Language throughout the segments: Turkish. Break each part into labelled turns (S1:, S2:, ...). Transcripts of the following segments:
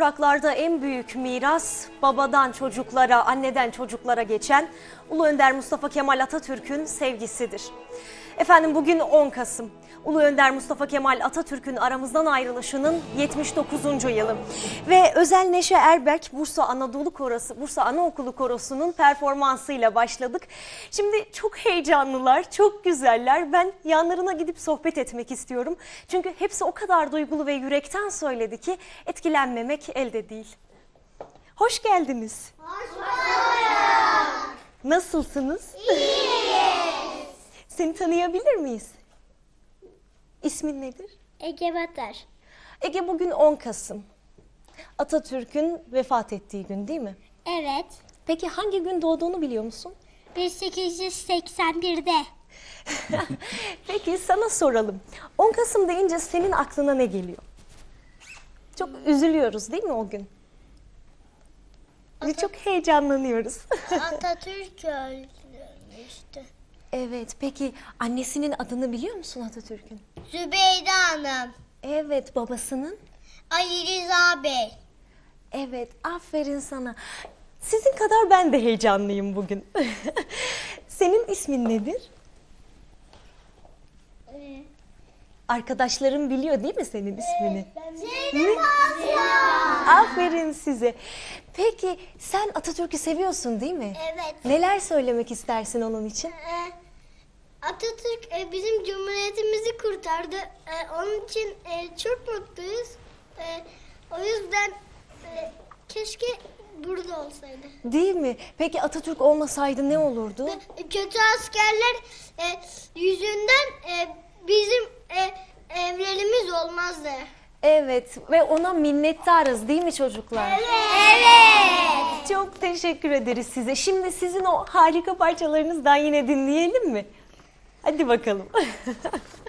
S1: topraklarda en büyük miras babadan çocuklara, anneden çocuklara geçen Ulu Önder Mustafa Kemal Atatürk'ün sevgisidir. Efendim bugün 10 Kasım. Ulu Önder Mustafa Kemal Atatürk'ün aramızdan ayrılışının 79. yılı. Ve özel Neşe Erbek Bursa Anadolu Korosu, Bursa Anaokulu Korosu'nun performansıyla başladık. Şimdi çok heyecanlılar, çok güzeller. Ben yanlarına gidip sohbet etmek istiyorum. Çünkü hepsi o kadar duygulu ve yürekten söyledi ki etkilenmemek elde değil. Hoş geldiniz. Hoş
S2: bulduk.
S1: Nasılsınız? İyiyiz. Seni tanıyabilir miyiz? İsmin nedir? Ege Batar. Ege bugün 10 Kasım. Atatürk'ün vefat ettiği gün değil mi? Evet. Peki hangi gün doğduğunu biliyor musun?
S2: 1881'de.
S1: Peki sana soralım. 10 Kasım deyince senin aklına ne geliyor? Çok üzülüyoruz değil mi o gün? Biz Atatürk- çok heyecanlanıyoruz.
S2: Atatürk ölmüştü.
S1: evet peki annesinin adını biliyor musun Atatürk'ün? Zübeyde Hanım. Evet babasının. Ali Rıza Bey. Evet aferin sana. Sizin kadar ben de heyecanlıyım bugün. Senin ismin nedir? Evet. Arkadaşlarım biliyor değil mi senin ismini?
S2: Zeynep ee, Asya. Aferin
S1: size. Peki sen Atatürk'ü seviyorsun değil mi? Evet. Neler söylemek istersin onun için?
S2: Ee, Atatürk e, bizim cumhuriyetimizi kurtardı. E, onun için e, çok mutluyuz. E, o yüzden e, keşke burada olsaydı.
S1: Değil mi? Peki Atatürk olmasaydı ne olurdu?
S2: E, Kötü askerler e, yüzünden e, bizim e, evlerimiz olmazdı.
S1: Evet ve ona minnettarız değil mi çocuklar?
S2: Evet.
S1: Çok teşekkür ederiz size. Şimdi sizin o harika parçalarınızdan yine dinleyelim mi? Hadi bakalım.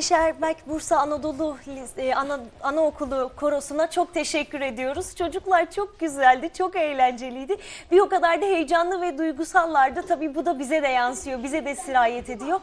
S1: Neşe Ermek Bursa Anadolu e, Ana, Anaokulu korosuna çok teşekkür ediyoruz. Çocuklar çok güzeldi, çok eğlenceliydi. Bir o kadar da heyecanlı ve duygusallardı. Tabii bu da bize de yansıyor, bize de sirayet ediyor.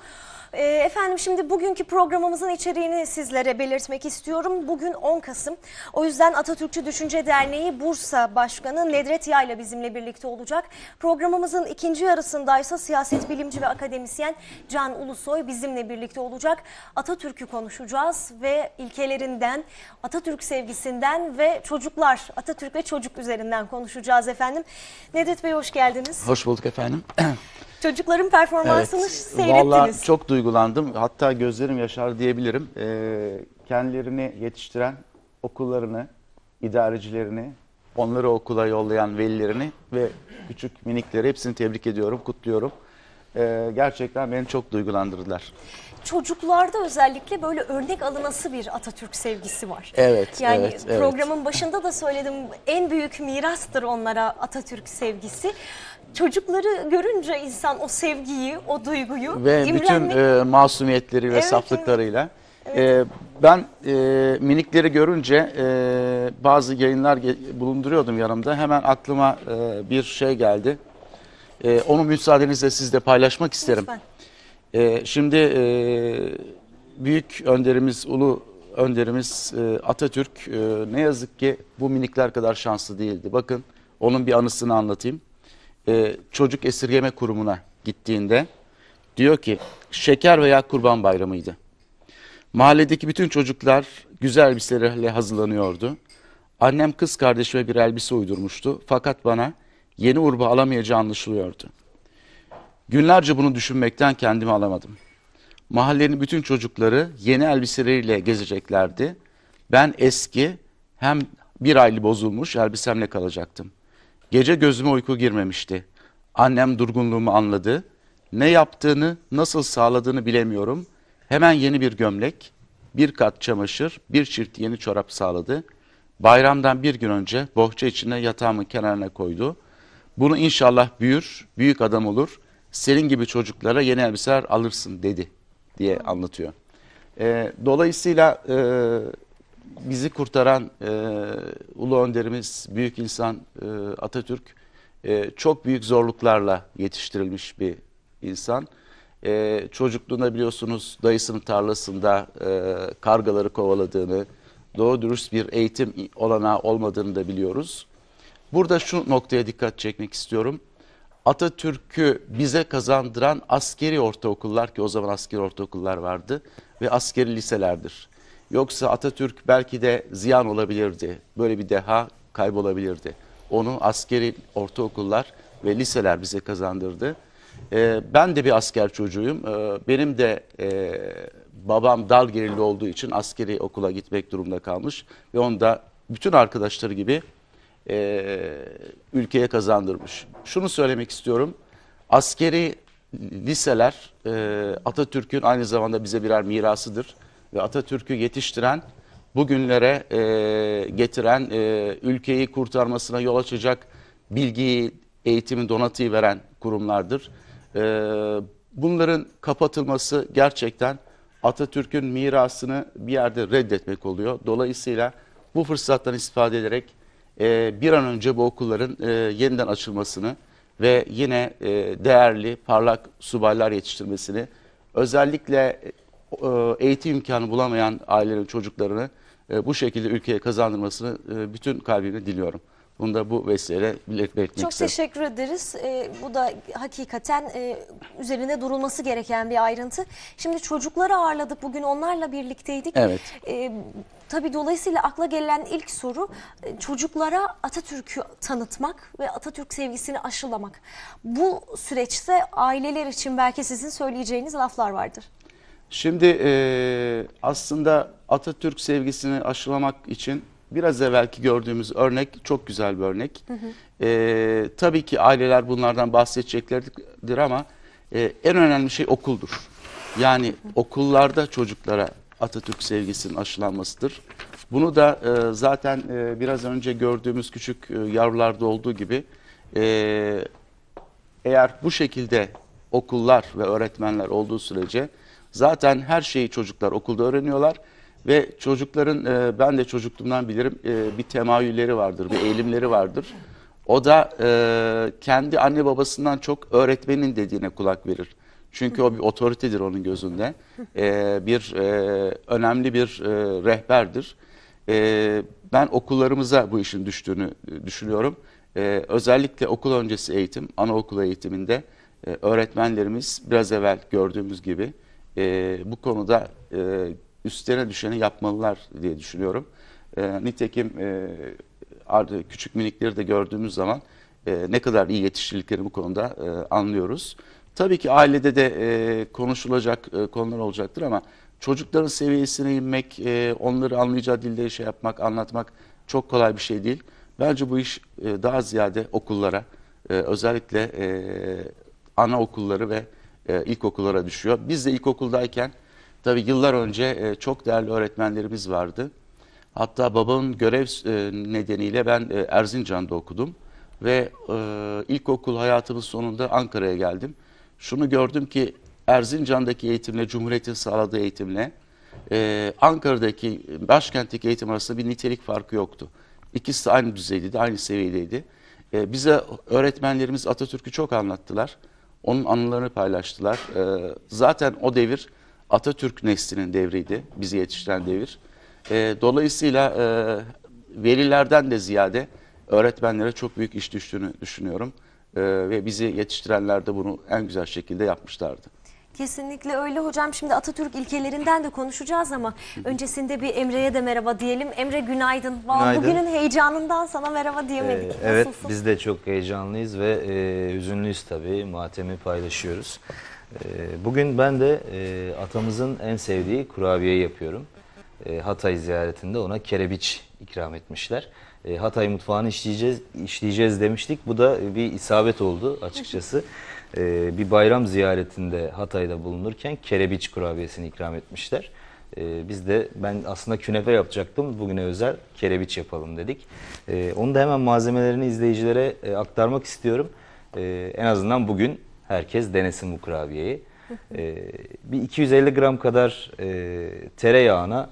S1: Ee, efendim şimdi bugünkü programımızın içeriğini sizlere belirtmek istiyorum. Bugün 10 Kasım. O yüzden Atatürkçü Düşünce Derneği Bursa Başkanı Nedret ile bizimle birlikte olacak. Programımızın ikinci yarısındaysa siyaset bilimci ve akademisyen Can Ulusoy bizimle birlikte olacak. Atatürk'ü konuşacağız ve ilkelerinden, Atatürk sevgisinden ve çocuklar, Atatürk ve çocuk üzerinden konuşacağız efendim. Nedret Bey hoş geldiniz. Hoş bulduk
S3: efendim.
S1: Çocukların performansını evet, seyrettiniz. Valla
S3: çok duygulandım. Hatta gözlerim yaşar diyebilirim. Ee, kendilerini yetiştiren okullarını, idarecilerini, onları okula yollayan velilerini ve küçük minikleri hepsini tebrik ediyorum, kutluyorum. Ee, gerçekten beni çok duygulandırdılar
S1: çocuklarda özellikle böyle örnek alınası bir Atatürk sevgisi var. Evet. Yani evet, programın evet. başında da söyledim en büyük mirastır onlara Atatürk sevgisi. Çocukları görünce insan o sevgiyi, o duyguyu ve imrenmek... bütün
S3: e, masumiyetleri ve evet, saflıklarıyla. Evet. E, ben e, minikleri görünce e, bazı yayınlar bulunduruyordum yanımda. Hemen aklıma e, bir şey geldi. E, onu müsaadenizle sizle paylaşmak isterim. Lütfen. E, şimdi e, büyük önderimiz, ulu önderimiz e, Atatürk e, ne yazık ki bu minikler kadar şanslı değildi. Bakın onun bir anısını anlatayım. E, çocuk esirgeme kurumuna gittiğinde diyor ki şeker veya kurban bayramıydı. Mahalledeki bütün çocuklar güzel elbiselerle hazırlanıyordu. Annem kız kardeşime bir elbise uydurmuştu fakat bana yeni urba alamayacağı anlaşılıyordu. Günlerce bunu düşünmekten kendimi alamadım. Mahallenin bütün çocukları yeni elbiseleriyle gezeceklerdi. Ben eski hem bir aylı bozulmuş elbisemle kalacaktım. Gece gözüme uyku girmemişti. Annem durgunluğumu anladı. Ne yaptığını, nasıl sağladığını bilemiyorum. Hemen yeni bir gömlek, bir kat çamaşır, bir çift yeni çorap sağladı. Bayramdan bir gün önce bohça içine yatağımın kenarına koydu. Bunu inşallah büyür, büyük adam olur.'' senin gibi çocuklara yeni elbiseler alırsın dedi diye anlatıyor. E, dolayısıyla e, bizi kurtaran e, ulu önderimiz, büyük insan e, Atatürk e, çok büyük zorluklarla yetiştirilmiş bir insan. E, çocukluğunda biliyorsunuz dayısının tarlasında e, kargaları kovaladığını, doğru dürüst bir eğitim olanağı olmadığını da biliyoruz. Burada şu noktaya dikkat çekmek istiyorum. Atatürk'ü bize kazandıran askeri ortaokullar ki o zaman askeri ortaokullar vardı ve askeri liselerdir. Yoksa Atatürk belki de ziyan olabilirdi. Böyle bir deha kaybolabilirdi. Onu askeri ortaokullar ve liseler bize kazandırdı. Ee, ben de bir asker çocuğuyum. Ee, benim de e, babam dalgerili olduğu için askeri okula gitmek durumunda kalmış. Ve onda bütün arkadaşları gibi e, ülkeye kazandırmış. Şunu söylemek istiyorum. Askeri liseler e, Atatürk'ün aynı zamanda bize birer mirasıdır. Ve Atatürk'ü yetiştiren, bugünlere e, getiren, e, ülkeyi kurtarmasına yol açacak bilgiyi, eğitimi, donatıyı veren kurumlardır. E, bunların kapatılması gerçekten Atatürk'ün mirasını bir yerde reddetmek oluyor. Dolayısıyla bu fırsattan istifade ederek e, bir an önce bu okulların e, yeniden açılmasını ve yine e, değerli, parlak subaylar yetiştirmesini, özellikle e, eğitim imkanı bulamayan ailelerin çocuklarını e, bu şekilde ülkeye kazandırmasını e, bütün kalbimle diliyorum. Bunu da bu vesile belirtmek Çok istedim. teşekkür
S1: ederiz. Ee, bu da hakikaten e, üzerinde durulması gereken bir ayrıntı. Şimdi çocukları ağırladık. Bugün onlarla birlikteydik. Evet. Ee, tabii dolayısıyla akla gelen ilk soru e, çocuklara Atatürk'ü tanıtmak ve Atatürk sevgisini aşılamak. Bu süreçte aileler için belki sizin söyleyeceğiniz laflar vardır.
S3: Şimdi e, aslında Atatürk sevgisini aşılamak için biraz evvelki gördüğümüz örnek çok güzel bir örnek. Hı hı. E, tabii ki aileler bunlardan bahsedeceklerdir ama e, en önemli şey okuldur. Yani hı hı. okullarda çocuklara Atatürk sevgisinin aşılanmasıdır. Bunu da e, zaten e, biraz önce gördüğümüz küçük e, yavrularda olduğu gibi e, eğer bu şekilde okullar ve öğretmenler olduğu sürece zaten her şeyi çocuklar okulda öğreniyorlar. Ve çocukların, e, ben de çocukluğumdan bilirim e, bir temayülleri vardır, bir eğilimleri vardır. O da e, kendi anne babasından çok öğretmenin dediğine kulak verir. Çünkü o bir otoritedir onun gözünde. E, bir e, önemli bir e, rehberdir. E, ben okullarımıza bu işin düştüğünü e, düşünüyorum. E, özellikle okul öncesi eğitim, anaokulu eğitiminde e, öğretmenlerimiz biraz evvel gördüğümüz gibi e, bu konuda e, üstlerine düşeni yapmalılar diye düşünüyorum. E, nitekim e, küçük minikleri de gördüğümüz zaman e, ne kadar iyi yetiştirdikleri bu konuda e, anlıyoruz. Tabii ki ailede de e, konuşulacak e, konular olacaktır ama çocukların seviyesine inmek, e, onları anlayacağı dilde şey yapmak, anlatmak çok kolay bir şey değil. Bence bu iş e, daha ziyade okullara, e, özellikle e, okulları ve e, ilkokullara düşüyor. Biz de ilkokuldayken Tabii yıllar önce e, çok değerli öğretmenlerimiz vardı. Hatta babamın görev e, nedeniyle ben e, Erzincan'da okudum ve ilkokul hayatımız sonunda Ankara'ya geldim. Şunu gördüm ki Erzincan'daki eğitimle, Cumhuriyet'in sağladığı eğitimle Ankara'daki, başkentteki eğitim arasında bir nitelik farkı yoktu. İkisi de aynı düzeydeydi, aynı seviyedeydi. Bize öğretmenlerimiz Atatürk'ü çok anlattılar. Onun anılarını paylaştılar. Zaten o devir Atatürk neslinin devriydi. Bizi yetiştiren devir. E, dolayısıyla e, velilerden de ziyade öğretmenlere çok büyük iş düştüğünü düşünüyorum. E, ve bizi yetiştirenler de bunu en güzel şekilde yapmışlardı.
S1: Kesinlikle öyle hocam. Şimdi Atatürk ilkelerinden de konuşacağız ama öncesinde bir Emre'ye de merhaba diyelim. Emre günaydın. günaydın. Bugünün heyecanından sana merhaba diyemedik. Ee, evet
S4: biz de çok heyecanlıyız ve e, hüzünlüyüz tabii. Matemi paylaşıyoruz. Ee, bugün ben de e, atamızın en sevdiği kurabiye yapıyorum. Ee, Hatay ziyaretinde ona kerebiç ikram etmişler. Ee, Hatay mutfağını işleyeceğiz, işleyeceğiz demiştik. Bu da bir isabet oldu açıkçası. Bir bayram ziyaretinde Hatay'da bulunurken kerebiç kurabiyesini ikram etmişler. biz de ben aslında künefe yapacaktım. Bugüne özel kerebiç yapalım dedik. Ee, onu da hemen malzemelerini izleyicilere e, aktarmak istiyorum. en azından bugün Herkes denesin bu kurabiyeyi. ee, bir 250 gram kadar e, tereyağına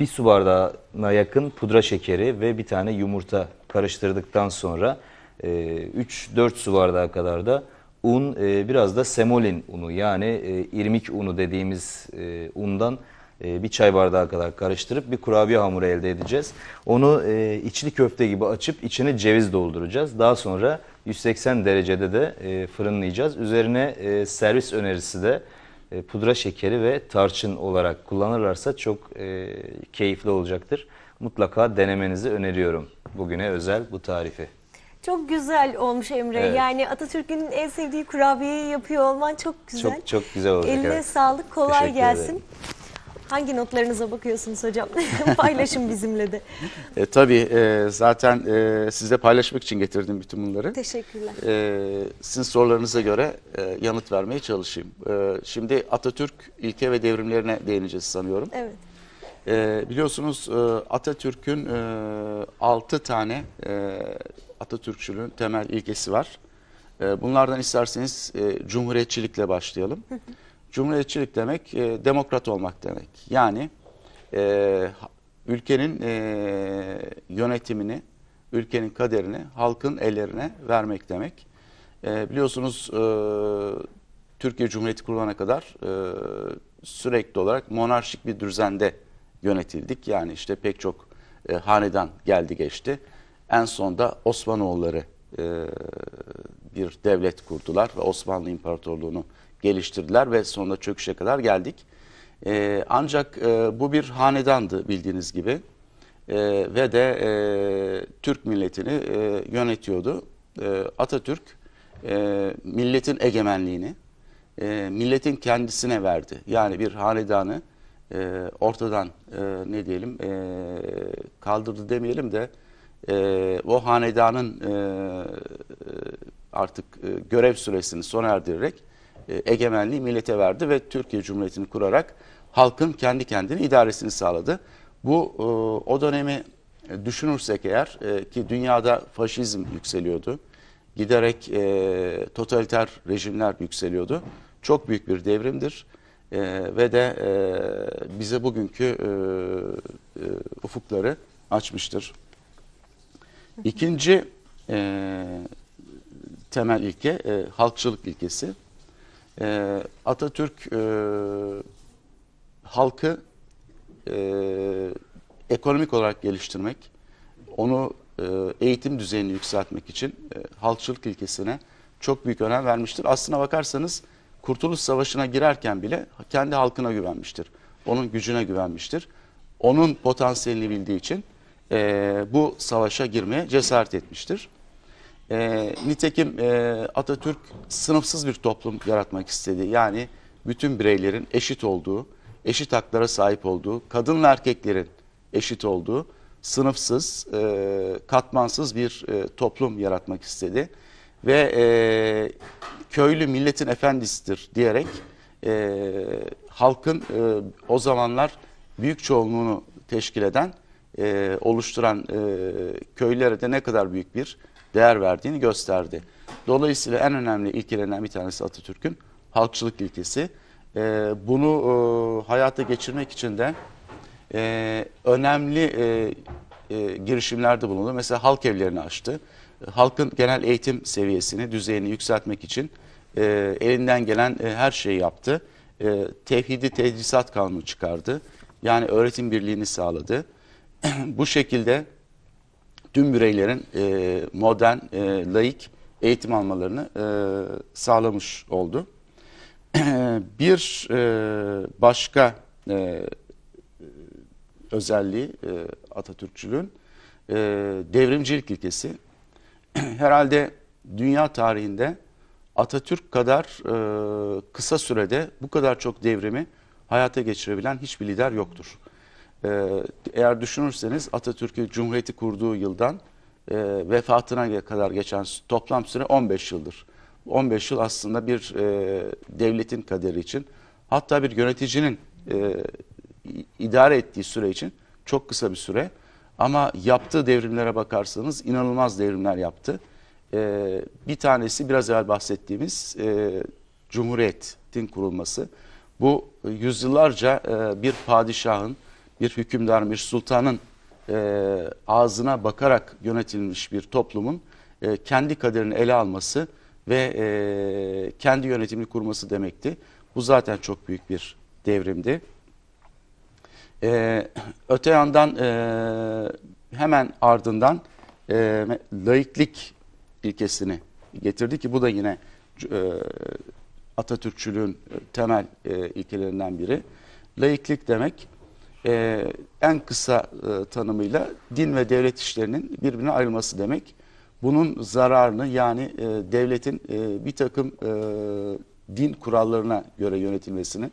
S4: bir su bardağına yakın pudra şekeri ve bir tane yumurta karıştırdıktan sonra e, 3-4 su bardağı kadar da un e, biraz da semolin unu yani e, irmik unu dediğimiz e, undan e, bir çay bardağı kadar karıştırıp bir kurabiye hamuru elde edeceğiz. Onu e, içli köfte gibi açıp içine ceviz dolduracağız. Daha sonra 180 derecede de e, fırınlayacağız. Üzerine e, servis önerisi de e, pudra şekeri ve tarçın olarak kullanırlarsa çok e, keyifli olacaktır. Mutlaka denemenizi öneriyorum bugüne özel bu tarifi.
S1: Çok güzel olmuş Emre. Evet. Yani Atatürk'ün en sevdiği kurabiyeyi yapıyor olman çok güzel. Çok
S3: çok güzel olacak. Eline evet.
S1: sağlık, kolay Teşekkür gelsin. Ederim. Hangi notlarınıza bakıyorsunuz hocam? Paylaşın bizimle de.
S3: E, tabii e, zaten e, sizle paylaşmak için getirdim bütün bunları. Teşekkürler. E, sizin sorularınıza göre e, yanıt vermeye çalışayım. E, şimdi Atatürk ilke ve devrimlerine değineceğiz sanıyorum. Evet. E, biliyorsunuz e, Atatürk'ün e, 6 tane e, Atatürkçülüğün temel ilkesi var. E, bunlardan isterseniz e, Cumhuriyetçilikle başlayalım. Hı hı. Cumhuriyetçilik demek e, demokrat olmak demek. Yani e, ülkenin e, yönetimini, ülkenin kaderini halkın ellerine vermek demek. E, biliyorsunuz e, Türkiye Cumhuriyeti kurulana kadar e, sürekli olarak monarşik bir düzende yönetildik. Yani işte pek çok e, hanedan geldi geçti. En sonda Osmanoğulları e, bir devlet kurdular ve Osmanlı İmparatorluğu'nu geliştirdiler ve sonunda çöküşe kadar geldik. E, ancak e, bu bir hanedandı bildiğiniz gibi e, ve de e, Türk milletini e, yönetiyordu. E, Atatürk e, milletin egemenliğini e, milletin kendisine verdi. Yani bir hanedanı e, ortadan e, ne diyelim e, kaldırdı demeyelim de e, o hanedanın e, e artık e, görev süresini sona erdirerek e, egemenliği millete verdi ve Türkiye Cumhuriyeti'ni kurarak halkın kendi kendini idaresini sağladı. Bu e, o dönemi e, düşünürsek eğer ki dünyada faşizm yükseliyordu. Giderek totaliter rejimler yükseliyordu. Çok büyük bir devrimdir. E, ve de e, bize bugünkü e, e, ufukları açmıştır. İkinci e, temel ilke e, halkçılık ilkesi. E, Atatürk e, halkı e, ekonomik olarak geliştirmek, onu e, eğitim düzeyini yükseltmek için e, halkçılık ilkesine çok büyük önem vermiştir. Aslına bakarsanız Kurtuluş Savaşı'na girerken bile kendi halkına güvenmiştir. Onun gücüne güvenmiştir. Onun potansiyelini bildiği için e, bu savaşa girmeye cesaret etmiştir. E, nitekim e, Atatürk sınıfsız bir toplum yaratmak istedi. Yani bütün bireylerin eşit olduğu, eşit haklara sahip olduğu, kadınla erkeklerin eşit olduğu, sınıfsız, e, katmansız bir e, toplum yaratmak istedi. Ve e, köylü milletin efendisidir diyerek e, halkın e, o zamanlar büyük çoğunluğunu teşkil eden, e, oluşturan e, köylere de ne kadar büyük bir değer verdiğini gösterdi. Dolayısıyla en önemli ilkelerinden bir tanesi Atatürk'ün halkçılık ilkesi. E, bunu e, hayata geçirmek için de e, önemli e, e, girişimlerde bulundu. Mesela halk evlerini açtı. Halkın genel eğitim seviyesini, düzeyini yükseltmek için e, elinden gelen e, her şeyi yaptı. E, tevhidi tedrisat kanunu çıkardı. Yani öğretim birliğini sağladı. Bu şekilde tüm bireylerin e, modern, e, laik eğitim almalarını e, sağlamış oldu. bir e, başka e, özelliği e, Atatürkçülüğün e, devrimcilik ilkesi. Herhalde dünya tarihinde Atatürk kadar e, kısa sürede bu kadar çok devrimi hayata geçirebilen hiçbir lider yoktur. Ee, eğer düşünürseniz Atatürk'ün Cumhuriyeti kurduğu yıldan e, vefatına kadar geçen toplam süre 15 yıldır. 15 yıl aslında bir e, devletin kaderi için hatta bir yöneticinin e, idare ettiği süre için çok kısa bir süre. Ama yaptığı devrimlere bakarsanız inanılmaz devrimler yaptı. E, bir tanesi biraz evvel bahsettiğimiz e, Cumhuriyet'in kurulması. Bu yüzyıllarca e, bir padişahın, bir hükümdar, bir sultanın e, ağzına bakarak yönetilmiş bir toplumun e, kendi kaderini ele alması ve e, kendi yönetimini kurması demekti. Bu zaten çok büyük bir devrimdi. E, öte yandan e, hemen ardından e, laiklik ilkesini getirdi ki bu da yine e, Atatürkçülüğün temel e, ilkelerinden biri. Laiklik demek e, en kısa e, tanımıyla din ve devlet işlerinin birbirine ayrılması demek. Bunun zararını yani e, devletin e, bir takım e, din kurallarına göre yönetilmesinin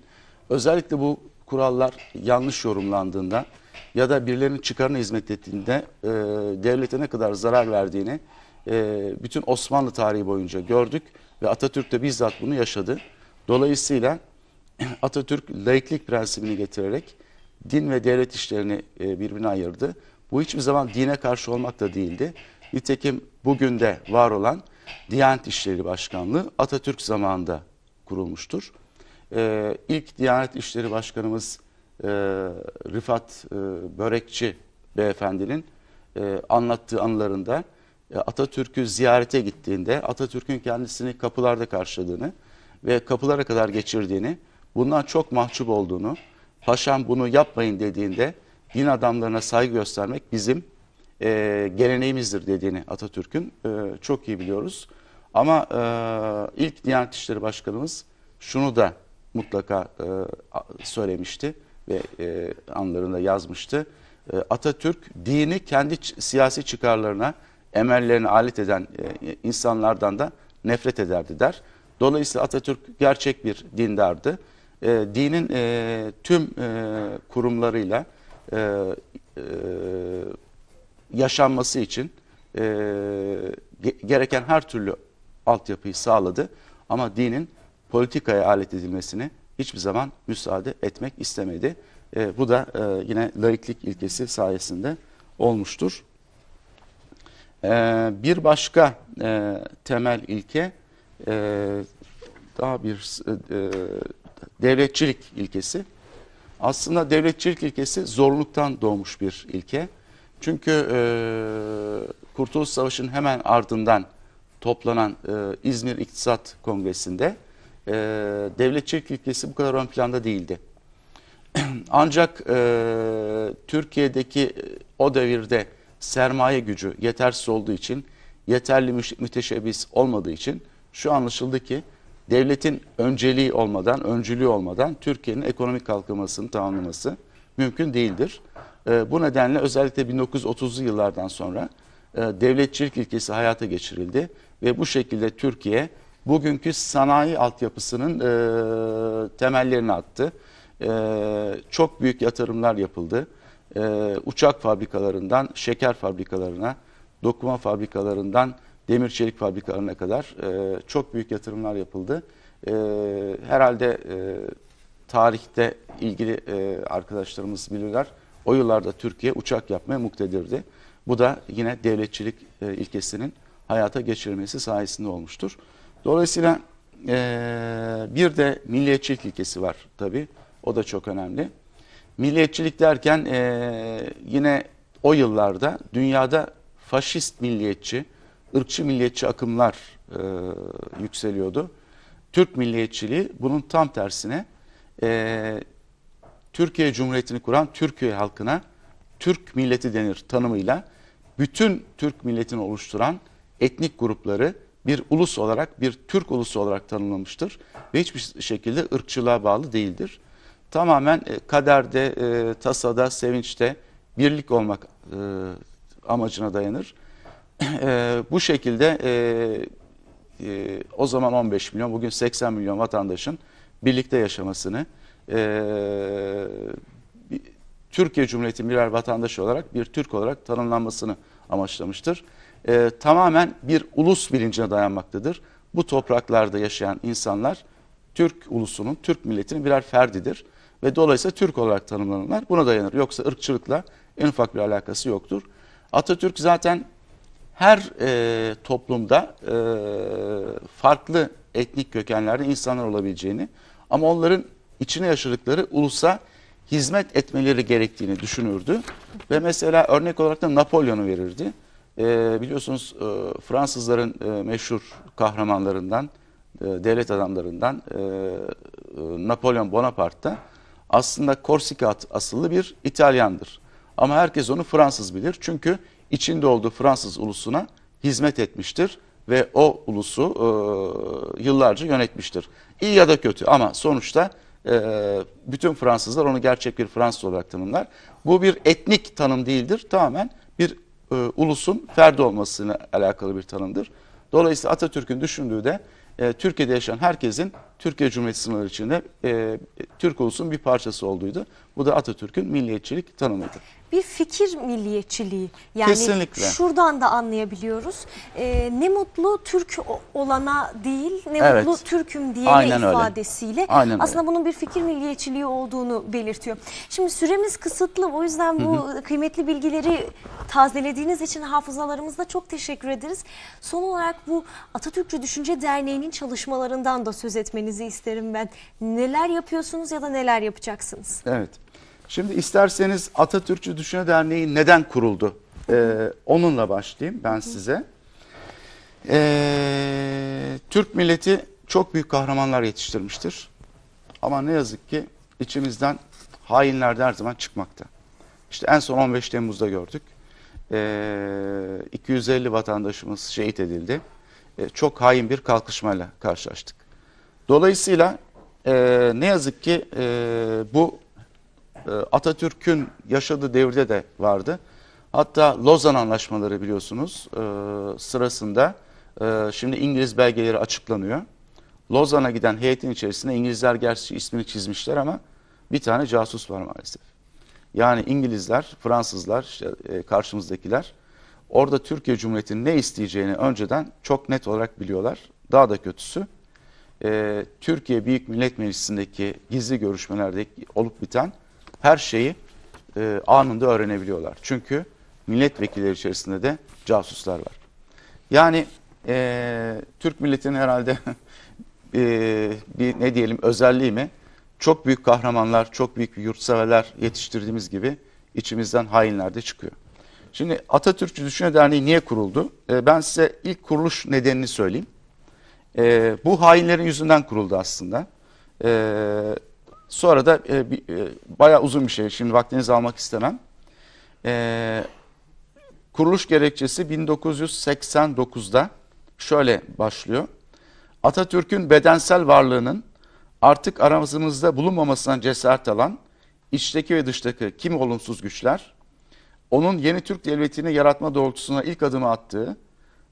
S3: özellikle bu kurallar yanlış yorumlandığında ya da birilerinin çıkarına hizmet ettiğinde e, devlete ne kadar zarar verdiğini e, bütün Osmanlı tarihi boyunca gördük ve Atatürk de bizzat bunu yaşadı. Dolayısıyla Atatürk laiklik prensibini getirerek din ve devlet işlerini e, birbirine ayırdı. Bu hiçbir zaman dine karşı olmak da değildi. Nitekim bugün de var olan Diyanet İşleri Başkanlığı Atatürk zamanında kurulmuştur. E, ilk Diyanet İşleri Başkanımız e, Rıfat e, Börekçi beyefendinin anlattığı anılarında Atatürk'ü ziyarete gittiğinde Atatürk'ün kendisini kapılarda karşıladığını ve kapılara kadar geçirdiğini, bundan çok mahcup olduğunu, paşam bunu yapmayın dediğinde din adamlarına saygı göstermek bizim e, geleneğimizdir dediğini Atatürk'ün e, çok iyi biliyoruz. Ama e, ilk Diyanet İşleri Başkanımız şunu da mutlaka e, söylemişti ve e, anlarında yazmıştı. E, Atatürk dini kendi siyasi çıkarlarına, emellerine alet eden e, insanlardan da nefret ederdi der. Dolayısıyla Atatürk gerçek bir dindardı e, dinin e, tüm e, kurumlarıyla e, e, yaşanması için e, gereken her türlü altyapıyı sağladı. Ama dinin politikaya alet edilmesini hiçbir zaman müsaade etmek istemedi. E, bu da e, yine laiklik ilkesi sayesinde olmuştur. E, bir başka e, temel ilke e, daha bir e, e devletçilik ilkesi. Aslında devletçilik ilkesi zorluktan doğmuş bir ilke. Çünkü e, Kurtuluş Savaşı'nın hemen ardından toplanan e, İzmir İktisat Kongresi'nde e, devletçilik ilkesi bu kadar ön planda değildi. Ancak e, Türkiye'deki e, o devirde sermaye gücü yetersiz olduğu için, yeterli müteşebbis olmadığı için şu anlaşıldı ki devletin önceliği olmadan, öncülüğü olmadan Türkiye'nin ekonomik kalkınmasını tamamlaması mümkün değildir. Ee, bu nedenle özellikle 1930'lu yıllardan sonra e, devletçilik ilkesi hayata geçirildi ve bu şekilde Türkiye bugünkü sanayi altyapısının e, temellerini attı. E, çok büyük yatırımlar yapıldı. E, uçak fabrikalarından şeker fabrikalarına, dokuma fabrikalarından demir çelik fabrikalarına kadar e, çok büyük yatırımlar yapıldı. E, herhalde e, tarihte ilgili e, arkadaşlarımız bilirler. O yıllarda Türkiye uçak yapmaya muktedirdi. Bu da yine devletçilik e, ilkesinin hayata geçirilmesi sayesinde olmuştur. Dolayısıyla e, bir de milliyetçilik ilkesi var tabii. O da çok önemli. Milliyetçilik derken e, yine o yıllarda dünyada faşist milliyetçi, ırkçı milliyetçi akımlar e, yükseliyordu. Türk milliyetçiliği bunun tam tersine e, Türkiye Cumhuriyeti'ni kuran Türkiye halkına Türk milleti denir tanımıyla bütün Türk milletini oluşturan etnik grupları bir ulus olarak, bir Türk ulusu olarak tanımlamıştır ve hiçbir şekilde ırkçılığa bağlı değildir. Tamamen e, kaderde, e, tasada, sevinçte birlik olmak e, amacına dayanır. e, bu şekilde e, e, o zaman 15 milyon bugün 80 milyon vatandaşın birlikte yaşamasını e, Türkiye Cumhuriyeti birer vatandaşı olarak bir Türk olarak tanımlanmasını amaçlamıştır. E, tamamen bir ulus bilincine dayanmaktadır. Bu topraklarda yaşayan insanlar Türk ulusunun, Türk milletinin birer ferdidir. Ve dolayısıyla Türk olarak tanımlanırlar. buna dayanır. Yoksa ırkçılıkla en ufak bir alakası yoktur. Atatürk zaten her e, toplumda e, farklı etnik kökenlerde insanlar olabileceğini ama onların içine yaşadıkları ulusa hizmet etmeleri gerektiğini düşünürdü. Ve mesela örnek olarak da Napolyon'u verirdi. E, biliyorsunuz e, Fransızların e, meşhur kahramanlarından, e, devlet adamlarından e, e Napolyon Bonaparte da aslında Korsika asıllı bir İtalyandır. Ama herkes onu Fransız bilir. Çünkü içinde olduğu Fransız ulusuna hizmet etmiştir ve o ulusu e, yıllarca yönetmiştir. İyi ya da kötü ama sonuçta e, bütün Fransızlar onu gerçek bir Fransız olarak tanımlar. Bu bir etnik tanım değildir. Tamamen bir e, ulusun ferdi olmasına alakalı bir tanımdır. Dolayısıyla Atatürk'ün düşündüğü de e, Türkiye'de yaşayan herkesin Türkiye Cumhuriyeti sınırları içinde e, Türk ulusunun bir parçası olduğuydu. Bu da Atatürk'ün milliyetçilik tanımıydı.
S1: Bir fikir milliyetçiliği yani Kesinlikle. şuradan da anlayabiliyoruz. E, ne mutlu Türk olana değil ne evet. mutlu Türk'üm diye Aynen ifadesiyle öyle. Aynen aslında öyle. bunun bir fikir milliyetçiliği olduğunu belirtiyor. Şimdi süremiz kısıtlı o yüzden bu Hı -hı. kıymetli bilgileri tazelediğiniz için hafızalarımızda çok teşekkür ederiz. Son olarak bu Atatürkçü Düşünce Derneği'nin çalışmalarından da söz etmeni değinmenizi isterim ben. Neler yapıyorsunuz ya da neler yapacaksınız?
S3: Evet. Şimdi isterseniz Atatürkçü Düşünce Derneği neden kuruldu? Ee, onunla başlayayım ben size. Ee, Türk milleti çok büyük kahramanlar yetiştirmiştir. Ama ne yazık ki içimizden hainler de her zaman çıkmakta. İşte en son 15 Temmuz'da gördük. Ee, 250 vatandaşımız şehit edildi. Ee, çok hain bir kalkışmayla karşılaştık. Dolayısıyla e, ne yazık ki e, bu e, Atatürk'ün yaşadığı devirde de vardı. Hatta Lozan Anlaşmaları biliyorsunuz e, sırasında e, şimdi İngiliz belgeleri açıklanıyor. Lozan'a giden heyetin içerisinde İngilizler gerçi ismini çizmişler ama bir tane casus var maalesef. Yani İngilizler, Fransızlar, işte, e, karşımızdakiler orada Türkiye Cumhuriyeti'nin ne isteyeceğini önceden çok net olarak biliyorlar. Daha da kötüsü e, Türkiye Büyük Millet Meclisi'ndeki gizli görüşmelerde olup biten her şeyi e, anında öğrenebiliyorlar. Çünkü milletvekilleri içerisinde de casuslar var. Yani e, Türk milletinin herhalde e, bir ne diyelim özelliği mi? Çok büyük kahramanlar, çok büyük yurtseverler yetiştirdiğimiz gibi içimizden hainler de çıkıyor. Şimdi Atatürkçü Düşünce Derneği niye kuruldu? E, ben size ilk kuruluş nedenini söyleyeyim. E, bu hainlerin yüzünden kuruldu aslında. E, sonra da e, bir, e, bayağı uzun bir şey. Şimdi vaktinizi almak istemem. E, kuruluş gerekçesi 1989'da şöyle başlıyor. Atatürk'ün bedensel varlığının artık aramızımızda bulunmamasına cesaret alan içteki ve dıştaki kim olumsuz güçler, onun yeni Türk devletini yaratma doğrultusuna ilk adımı attığı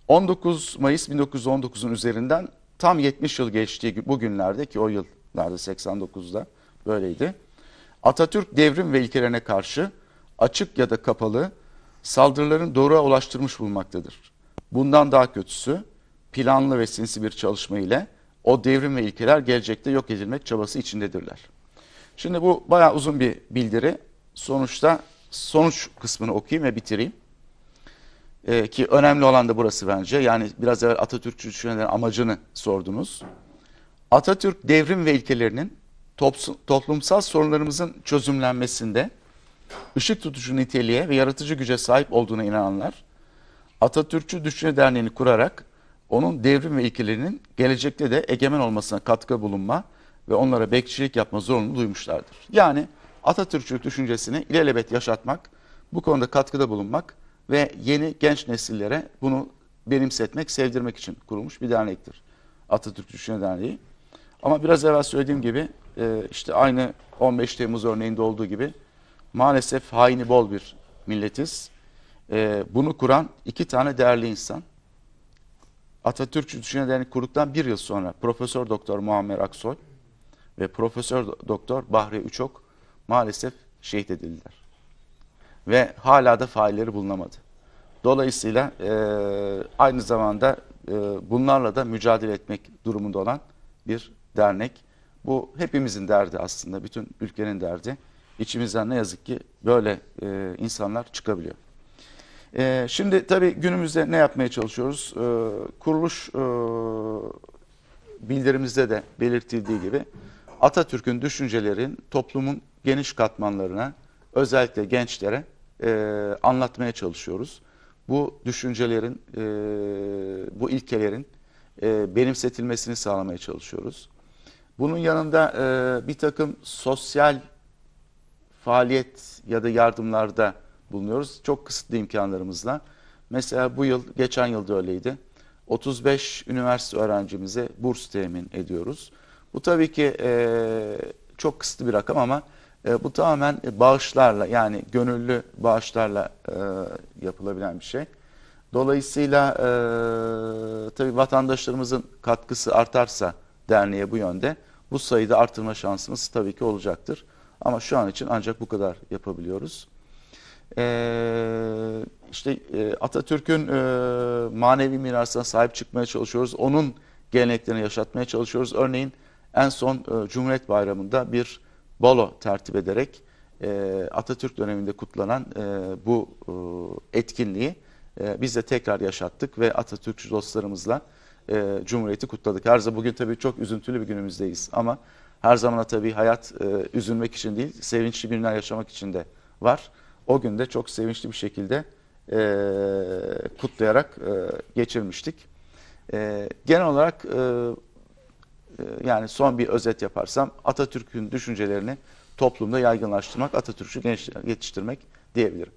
S3: 19 Mayıs 1919'un üzerinden tam 70 yıl geçtiği bu ki o yıllarda 89'da böyleydi. Atatürk devrim ve ilkelerine karşı açık ya da kapalı saldırıların doğruya ulaştırmış bulmaktadır. Bundan daha kötüsü planlı ve sinsi bir çalışma ile o devrim ve ilkeler gelecekte yok edilmek çabası içindedirler. Şimdi bu bayağı uzun bir bildiri. Sonuçta sonuç kısmını okuyayım ve bitireyim e, ki önemli olan da burası bence. Yani biraz evvel Atatürkçü düşünenlerin amacını sordunuz. Atatürk devrim ve ilkelerinin toplumsal sorunlarımızın çözümlenmesinde ışık tutucu niteliğe ve yaratıcı güce sahip olduğuna inananlar, Atatürkçü Düşünce Derneği'ni kurarak onun devrim ve ilkelerinin gelecekte de egemen olmasına katkı bulunma ve onlara bekçilik yapma zorunu duymuşlardır. Yani Atatürkçülük düşüncesini ilelebet yaşatmak, bu konuda katkıda bulunmak ve yeni genç nesillere bunu benimsetmek, sevdirmek için kurulmuş bir dernektir. Atatürk Düşünce Derneği. Ama biraz evvel söylediğim gibi e, işte aynı 15 Temmuz örneğinde olduğu gibi maalesef haini bol bir milletiz. E, bunu kuran iki tane değerli insan. Atatürk Düşünce Derneği kurduktan bir yıl sonra Profesör Doktor Muammer Aksoy ve Profesör Doktor Bahri Üçok maalesef şehit edildiler ve hala da failleri bulunamadı. Dolayısıyla e, aynı zamanda e, bunlarla da mücadele etmek durumunda olan bir dernek. Bu hepimizin derdi aslında, bütün ülkenin derdi. İçimizden ne yazık ki böyle e, insanlar çıkabiliyor. E, şimdi tabii günümüzde ne yapmaya çalışıyoruz? E, kuruluş e, bildirimizde de belirtildiği gibi Atatürk'ün düşüncelerin toplumun geniş katmanlarına, özellikle gençlere e, anlatmaya çalışıyoruz. Bu düşüncelerin, e, bu ilkelerin e, benimsetilmesini sağlamaya çalışıyoruz. Bunun yanında e, bir takım sosyal faaliyet ya da yardımlarda bulunuyoruz. Çok kısıtlı imkanlarımızla. Mesela bu yıl, geçen yıl da öyleydi. 35 üniversite öğrencimize burs temin ediyoruz. Bu tabii ki e, çok kısıtlı bir rakam ama e, bu tamamen e, bağışlarla yani gönüllü bağışlarla e, yapılabilen bir şey. Dolayısıyla e, tabii vatandaşlarımızın katkısı artarsa derneğe bu yönde bu sayıda artırma şansımız tabii ki olacaktır. Ama şu an için ancak bu kadar yapabiliyoruz. Ee, işte e, Atatürk'ün e, manevi mirasına sahip çıkmaya çalışıyoruz. Onun geleneklerini yaşatmaya çalışıyoruz. Örneğin en son e, Cumhuriyet Bayramı'nda bir balo tertip ederek e, Atatürk döneminde kutlanan e, bu e, etkinliği e, biz de tekrar yaşattık ve Atatürkçü dostlarımızla e, Cumhuriyeti kutladık. Her zaman bugün tabii çok üzüntülü bir günümüzdeyiz ama her zaman tabii hayat e, üzülmek için değil, sevinçli günler yaşamak için de var. O gün de çok sevinçli bir şekilde e, kutlayarak e, geçirmiştik. E, genel olarak e, ee, yani son bir özet yaparsam Atatürk'ün düşüncelerini toplumda yaygınlaştırmak, Atatürk'ü genç yetiştirmek diyebilirim.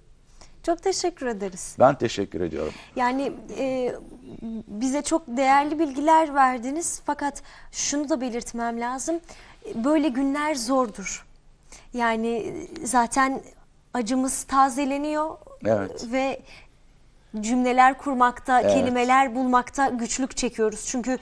S1: Çok teşekkür ederiz.
S3: Ben teşekkür ediyorum.
S1: Yani e, bize çok değerli bilgiler verdiniz fakat şunu da belirtmem lazım. Böyle günler zordur. Yani e, zaten acımız tazeleniyor evet. ve cümleler kurmakta, evet. kelimeler bulmakta güçlük çekiyoruz. Çünkü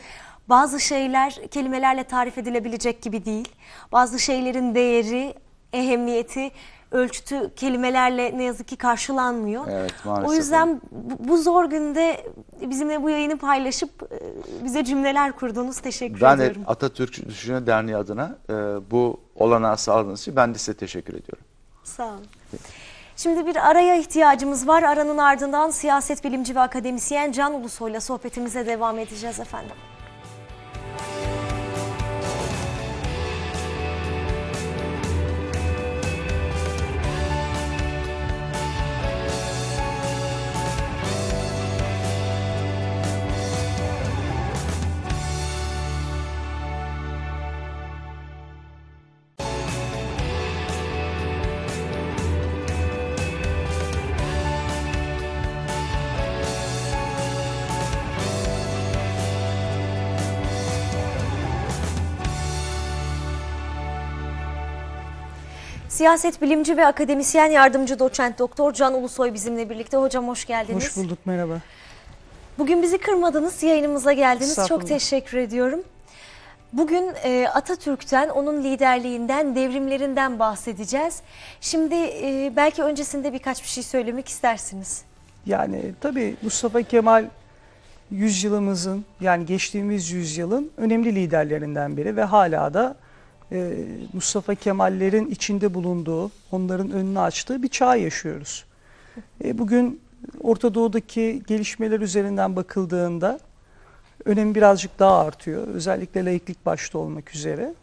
S1: bazı şeyler kelimelerle tarif edilebilecek gibi değil. Bazı şeylerin değeri, ehemmiyeti ölçütü kelimelerle ne yazık ki karşılanmıyor.
S3: Evet, maalesef. O yüzden
S1: bu zor günde bizimle bu yayını paylaşıp e, bize cümleler kurduğunuz teşekkür ben ediyorum. Ben de
S3: Atatürk Düşünce Derneği adına e, bu olanağı sağladığınız için ben de size teşekkür ediyorum.
S1: Sağ olun. Şimdi bir araya ihtiyacımız var. Aranın ardından siyaset bilimci ve akademisyen Can Ulusoy'la sohbetimize devam edeceğiz efendim. Thank you. Siyaset bilimci ve akademisyen yardımcı doçent doktor Can Ulusoy bizimle birlikte. Hocam hoş geldiniz. Hoş bulduk merhaba. Bugün bizi kırmadınız, yayınımıza geldiniz. Çok teşekkür ediyorum. Bugün e, Atatürk'ten, onun liderliğinden, devrimlerinden bahsedeceğiz. Şimdi e, belki öncesinde birkaç bir şey söylemek istersiniz.
S5: Yani tabii Mustafa Kemal yüzyılımızın yani geçtiğimiz yüzyılın önemli liderlerinden biri ve hala da e, Mustafa Kemal'lerin içinde bulunduğu, onların önünü açtığı bir çağ yaşıyoruz. E, bugün Orta Doğu'daki gelişmeler üzerinden bakıldığında önem birazcık daha artıyor. Özellikle laiklik başta olmak üzere.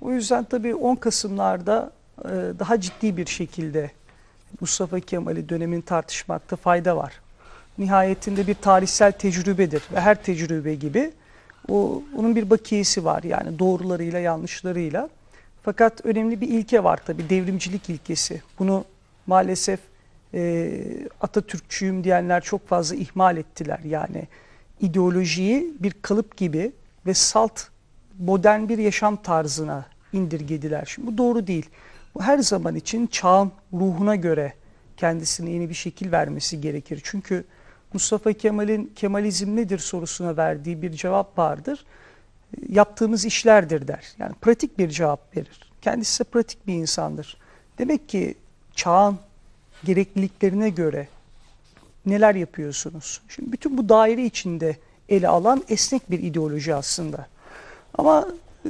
S5: O yüzden tabii 10 Kasım'larda e, daha ciddi bir şekilde Mustafa Kemal'i dönemin tartışmakta fayda var. Nihayetinde bir tarihsel tecrübedir ve her tecrübe gibi o, onun bir bakiyesi var yani doğrularıyla yanlışlarıyla. Fakat önemli bir ilke var tabii devrimcilik ilkesi. Bunu maalesef e, Atatürkçüyüm diyenler çok fazla ihmal ettiler. Yani ideolojiyi bir kalıp gibi ve salt modern bir yaşam tarzına indirgediler. Şimdi bu doğru değil. Bu her zaman için çağın ruhuna göre kendisine yeni bir şekil vermesi gerekir. Çünkü Mustafa Kemal'in Kemalizm nedir sorusuna verdiği bir cevap vardır. Yaptığımız işlerdir der. Yani pratik bir cevap verir. Kendisi de pratik bir insandır. Demek ki çağın gerekliliklerine göre neler yapıyorsunuz? Şimdi bütün bu daire içinde ele alan esnek bir ideoloji aslında. Ama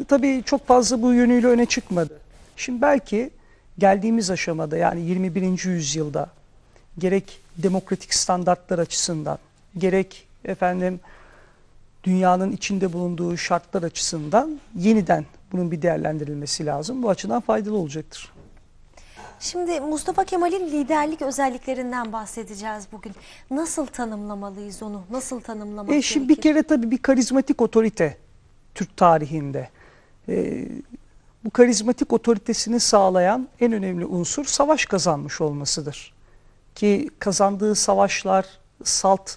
S5: tabii çok fazla bu yönüyle öne çıkmadı. Şimdi belki geldiğimiz aşamada yani 21. yüzyılda gerek demokratik standartlar açısından gerek efendim dünyanın içinde bulunduğu şartlar açısından yeniden bunun bir değerlendirilmesi lazım. Bu açıdan faydalı olacaktır. Şimdi
S1: Mustafa Kemal'in liderlik özelliklerinden bahsedeceğiz bugün. Nasıl tanımlamalıyız onu? Nasıl tanımlamak e şimdi gerekir? Bir kere
S5: tabii bir karizmatik otorite Türk tarihinde. E, bu karizmatik otoritesini sağlayan en önemli unsur savaş kazanmış olmasıdır ki kazandığı savaşlar salt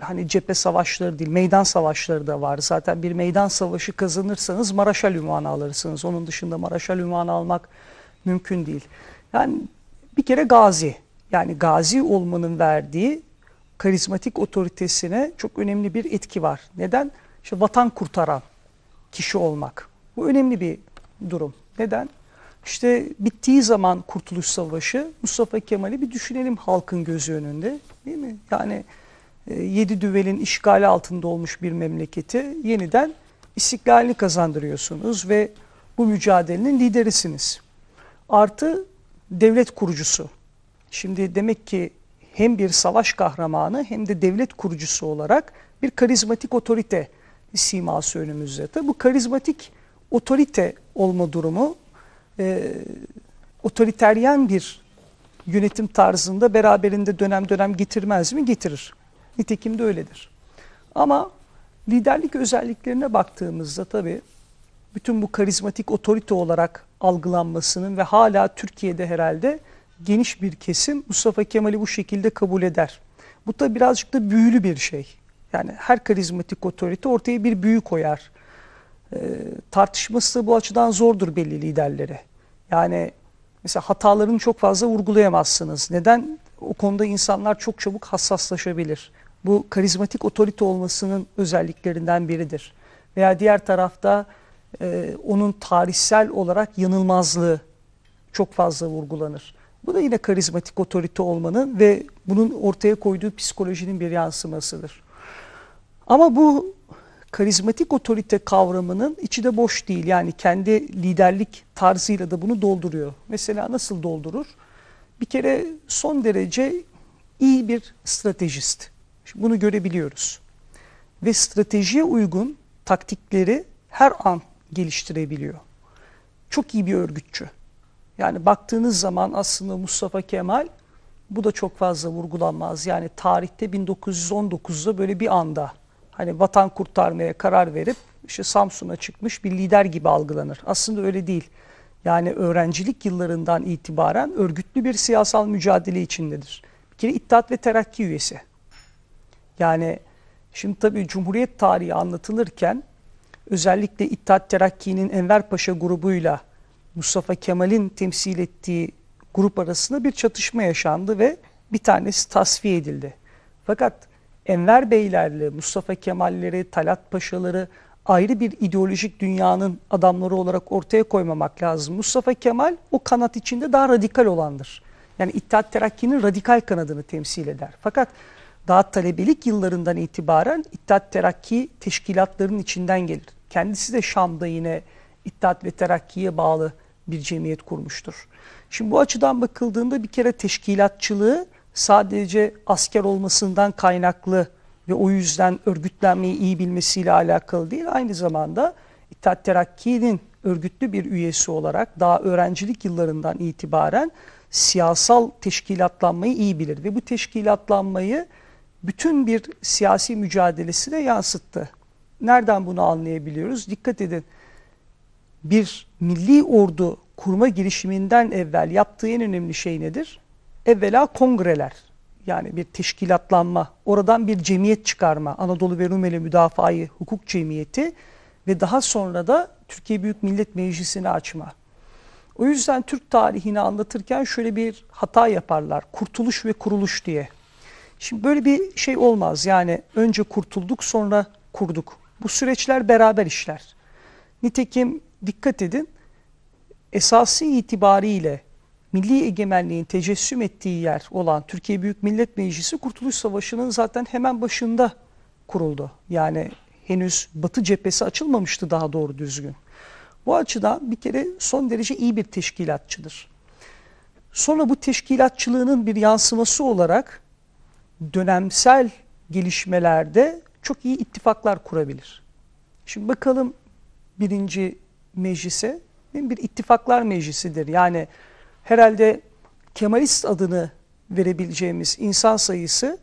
S5: hani cephe savaşları değil meydan savaşları da var. Zaten bir meydan savaşı kazanırsanız Maraşal ünvanı alırsınız. Onun dışında Maraşal ünvanı almak mümkün değil. Yani bir kere gazi yani gazi olmanın verdiği karizmatik otoritesine çok önemli bir etki var. Neden? İşte vatan kurtaran kişi olmak. Bu önemli bir durum. Neden? İşte bittiği zaman Kurtuluş Savaşı Mustafa Kemal'i bir düşünelim halkın gözü önünde değil mi? Yani e, yedi düvelin işgali altında olmuş bir memleketi yeniden istiklalini kazandırıyorsunuz ve bu mücadelenin liderisiniz. Artı devlet kurucusu. Şimdi demek ki hem bir savaş kahramanı hem de devlet kurucusu olarak bir karizmatik otorite siması önümüzde. Tabi bu karizmatik otorite olma durumu e, otoriteryen bir yönetim tarzında beraberinde dönem dönem getirmez mi? Getirir. Nitekim de öyledir. Ama liderlik özelliklerine baktığımızda tabii bütün bu karizmatik otorite olarak algılanmasının ve hala Türkiye'de herhalde geniş bir kesim Mustafa Kemal'i bu şekilde kabul eder. Bu da birazcık da büyülü bir şey. Yani her karizmatik otorite ortaya bir büyü koyar. Ee, tartışması bu açıdan zordur belli liderlere. Yani mesela hatalarını çok fazla vurgulayamazsınız. Neden? O konuda insanlar çok çabuk hassaslaşabilir. Bu karizmatik otorite olmasının özelliklerinden biridir. Veya diğer tarafta e, onun tarihsel olarak yanılmazlığı çok fazla vurgulanır. Bu da yine karizmatik otorite olmanın ve bunun ortaya koyduğu psikolojinin bir yansımasıdır. Ama bu karizmatik otorite kavramının içi de boş değil. Yani kendi liderlik tarzıyla da bunu dolduruyor. Mesela nasıl doldurur? Bir kere son derece iyi bir stratejist. Şimdi bunu görebiliyoruz. Ve stratejiye uygun taktikleri her an geliştirebiliyor. Çok iyi bir örgütçü. Yani baktığınız zaman aslında Mustafa Kemal bu da çok fazla vurgulanmaz. Yani tarihte 1919'da böyle bir anda hani vatan kurtarmaya karar verip işte Samsun'a çıkmış bir lider gibi algılanır. Aslında öyle değil. Yani öğrencilik yıllarından itibaren örgütlü bir siyasal mücadele içindedir. Bir kere İttihat ve Terakki üyesi. Yani şimdi tabii Cumhuriyet tarihi anlatılırken özellikle İttihat Terakki'nin Enver Paşa grubuyla Mustafa Kemal'in temsil ettiği grup arasında bir çatışma yaşandı ve bir tanesi tasfiye edildi. Fakat Enver Beylerle, Mustafa Kemalleri, Talat Paşaları ayrı bir ideolojik dünyanın adamları olarak ortaya koymamak lazım. Mustafa Kemal o kanat içinde daha radikal olandır. Yani İttihat Terakki'nin radikal kanadını temsil eder. Fakat daha talebelik yıllarından itibaren İttihat Terakki teşkilatlarının içinden gelir. Kendisi de Şam'da yine İttihat ve Terakki'ye bağlı bir cemiyet kurmuştur. Şimdi bu açıdan bakıldığında bir kere teşkilatçılığı sadece asker olmasından kaynaklı ve o yüzden örgütlenmeyi iyi bilmesiyle alakalı değil. Aynı zamanda İttihat Terakki'nin örgütlü bir üyesi olarak daha öğrencilik yıllarından itibaren siyasal teşkilatlanmayı iyi bilir ve bu teşkilatlanmayı bütün bir siyasi mücadelesine yansıttı. Nereden bunu anlayabiliyoruz? Dikkat edin. Bir milli ordu kurma girişiminden evvel yaptığı en önemli şey nedir? evvela kongreler yani bir teşkilatlanma, oradan bir cemiyet çıkarma, Anadolu ve Rumeli müdafaa Hukuk Cemiyeti ve daha sonra da Türkiye Büyük Millet Meclisi'ni açma. O yüzden Türk tarihini anlatırken şöyle bir hata yaparlar. Kurtuluş ve kuruluş diye. Şimdi böyle bir şey olmaz. Yani önce kurtulduk sonra kurduk. Bu süreçler beraber işler. Nitekim dikkat edin esası itibariyle milli egemenliğin tecessüm ettiği yer olan Türkiye Büyük Millet Meclisi Kurtuluş Savaşı'nın zaten hemen başında kuruldu. Yani henüz Batı cephesi açılmamıştı daha doğru düzgün. Bu açıdan bir kere son derece iyi bir teşkilatçıdır. Sonra bu teşkilatçılığının bir yansıması olarak dönemsel gelişmelerde çok iyi ittifaklar kurabilir. Şimdi bakalım birinci meclise bir ittifaklar meclisidir. Yani herhalde Kemalist adını verebileceğimiz insan sayısı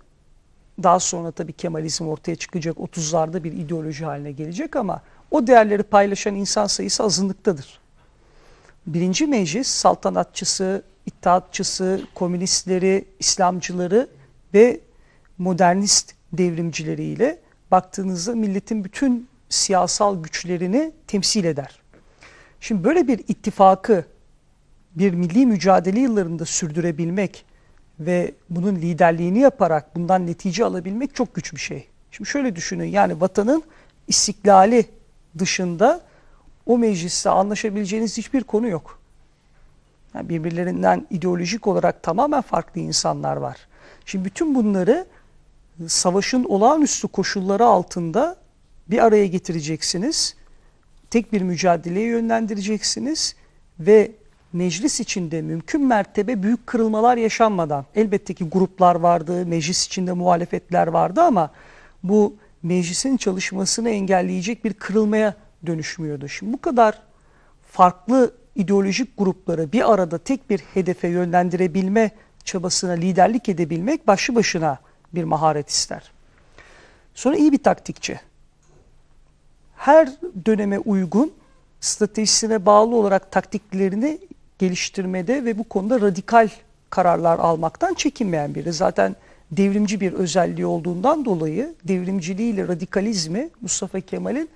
S5: daha sonra tabii Kemalizm ortaya çıkacak 30'larda bir ideoloji haline gelecek ama o değerleri paylaşan insan sayısı azınlıktadır. Birinci meclis saltanatçısı, iddiatçısı, komünistleri, İslamcıları ve modernist devrimcileriyle baktığınızda milletin bütün siyasal güçlerini temsil eder. Şimdi böyle bir ittifakı bir milli mücadele yıllarında sürdürebilmek ve bunun liderliğini yaparak bundan netice alabilmek çok güç bir şey. Şimdi şöyle düşünün yani vatanın istiklali dışında o mecliste anlaşabileceğiniz hiçbir konu yok. Yani birbirlerinden ideolojik olarak tamamen farklı insanlar var. Şimdi bütün bunları ıı, savaşın olağanüstü koşulları altında bir araya getireceksiniz. Tek bir mücadeleye yönlendireceksiniz ve meclis içinde mümkün mertebe büyük kırılmalar yaşanmadan elbette ki gruplar vardı, meclis içinde muhalefetler vardı ama bu meclisin çalışmasını engelleyecek bir kırılmaya dönüşmüyordu. Şimdi bu kadar farklı ideolojik grupları bir arada tek bir hedefe yönlendirebilme çabasına liderlik edebilmek başlı başına bir maharet ister. Sonra iyi bir taktikçi. Her döneme uygun stratejisine bağlı olarak taktiklerini geliştirmede ve bu konuda radikal kararlar almaktan çekinmeyen biri. Zaten devrimci bir özelliği olduğundan dolayı devrimciliği ile radikalizmi Mustafa Kemal'in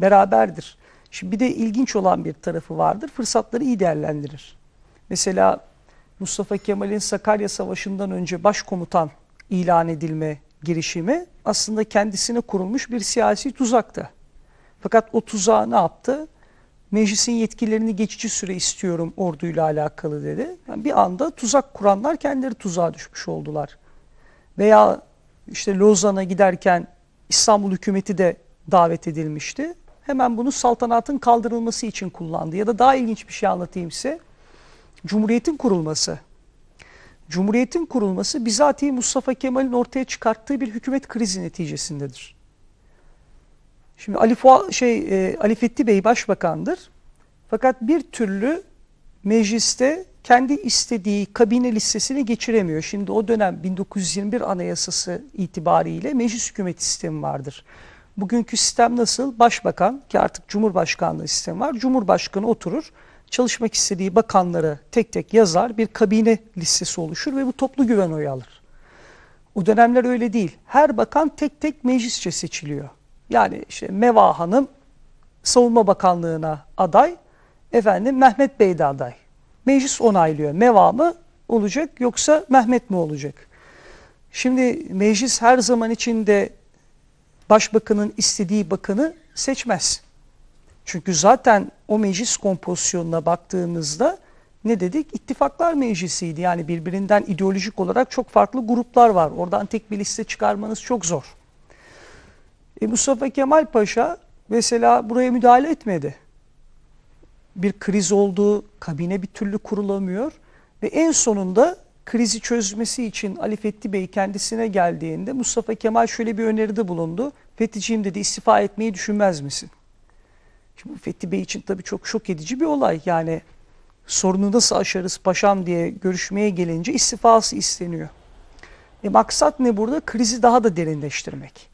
S5: beraberdir. Şimdi bir de ilginç olan bir tarafı vardır. Fırsatları iyi değerlendirir. Mesela Mustafa Kemal'in Sakarya Savaşı'ndan önce başkomutan ilan edilme girişimi aslında kendisine kurulmuş bir siyasi tuzaktı. Fakat o tuzağı ne yaptı? meclisin yetkilerini geçici süre istiyorum orduyla alakalı dedi. Yani bir anda tuzak kuranlar kendileri tuzağa düşmüş oldular. Veya işte Lozan'a giderken İstanbul hükümeti de davet edilmişti. Hemen bunu saltanatın kaldırılması için kullandı. Ya da daha ilginç bir şey anlatayım size. Cumhuriyetin kurulması. Cumhuriyetin kurulması bizatihi Mustafa Kemal'in ortaya çıkarttığı bir hükümet krizi neticesindedir. Şimdi Ali Fuat şey e, Ali Fethi Bey başbakandır. Fakat bir türlü mecliste kendi istediği kabine listesini geçiremiyor. Şimdi o dönem 1921 Anayasası itibariyle meclis hükümet sistemi vardır. Bugünkü sistem nasıl? Başbakan ki artık Cumhurbaşkanlığı sistemi var. Cumhurbaşkanı oturur. Çalışmak istediği bakanları tek tek yazar. Bir kabine listesi oluşur ve bu toplu güven oyu alır. O dönemler öyle değil. Her bakan tek tek meclisçe seçiliyor. Yani işte Meva Hanım Savunma Bakanlığı'na aday, efendim Mehmet Bey de aday. Meclis onaylıyor. Meva mı olacak yoksa Mehmet mi olacak? Şimdi meclis her zaman içinde başbakanın istediği bakanı seçmez. Çünkü zaten o meclis kompozisyonuna baktığımızda ne dedik? İttifaklar meclisiydi. Yani birbirinden ideolojik olarak çok farklı gruplar var. Oradan tek bir liste çıkarmanız çok zor. E Mustafa Kemal Paşa mesela buraya müdahale etmedi. Bir kriz oldu, kabine bir türlü kurulamıyor ve en sonunda krizi çözmesi için Ali Fethi Bey kendisine geldiğinde Mustafa Kemal şöyle bir öneride bulundu. Fethiciğim dedi istifa etmeyi düşünmez misin? Şimdi Fethi Bey için tabii çok şok edici bir olay. Yani sorunu nasıl aşarız paşam diye görüşmeye gelince istifası isteniyor. E maksat ne burada? Krizi daha da derinleştirmek.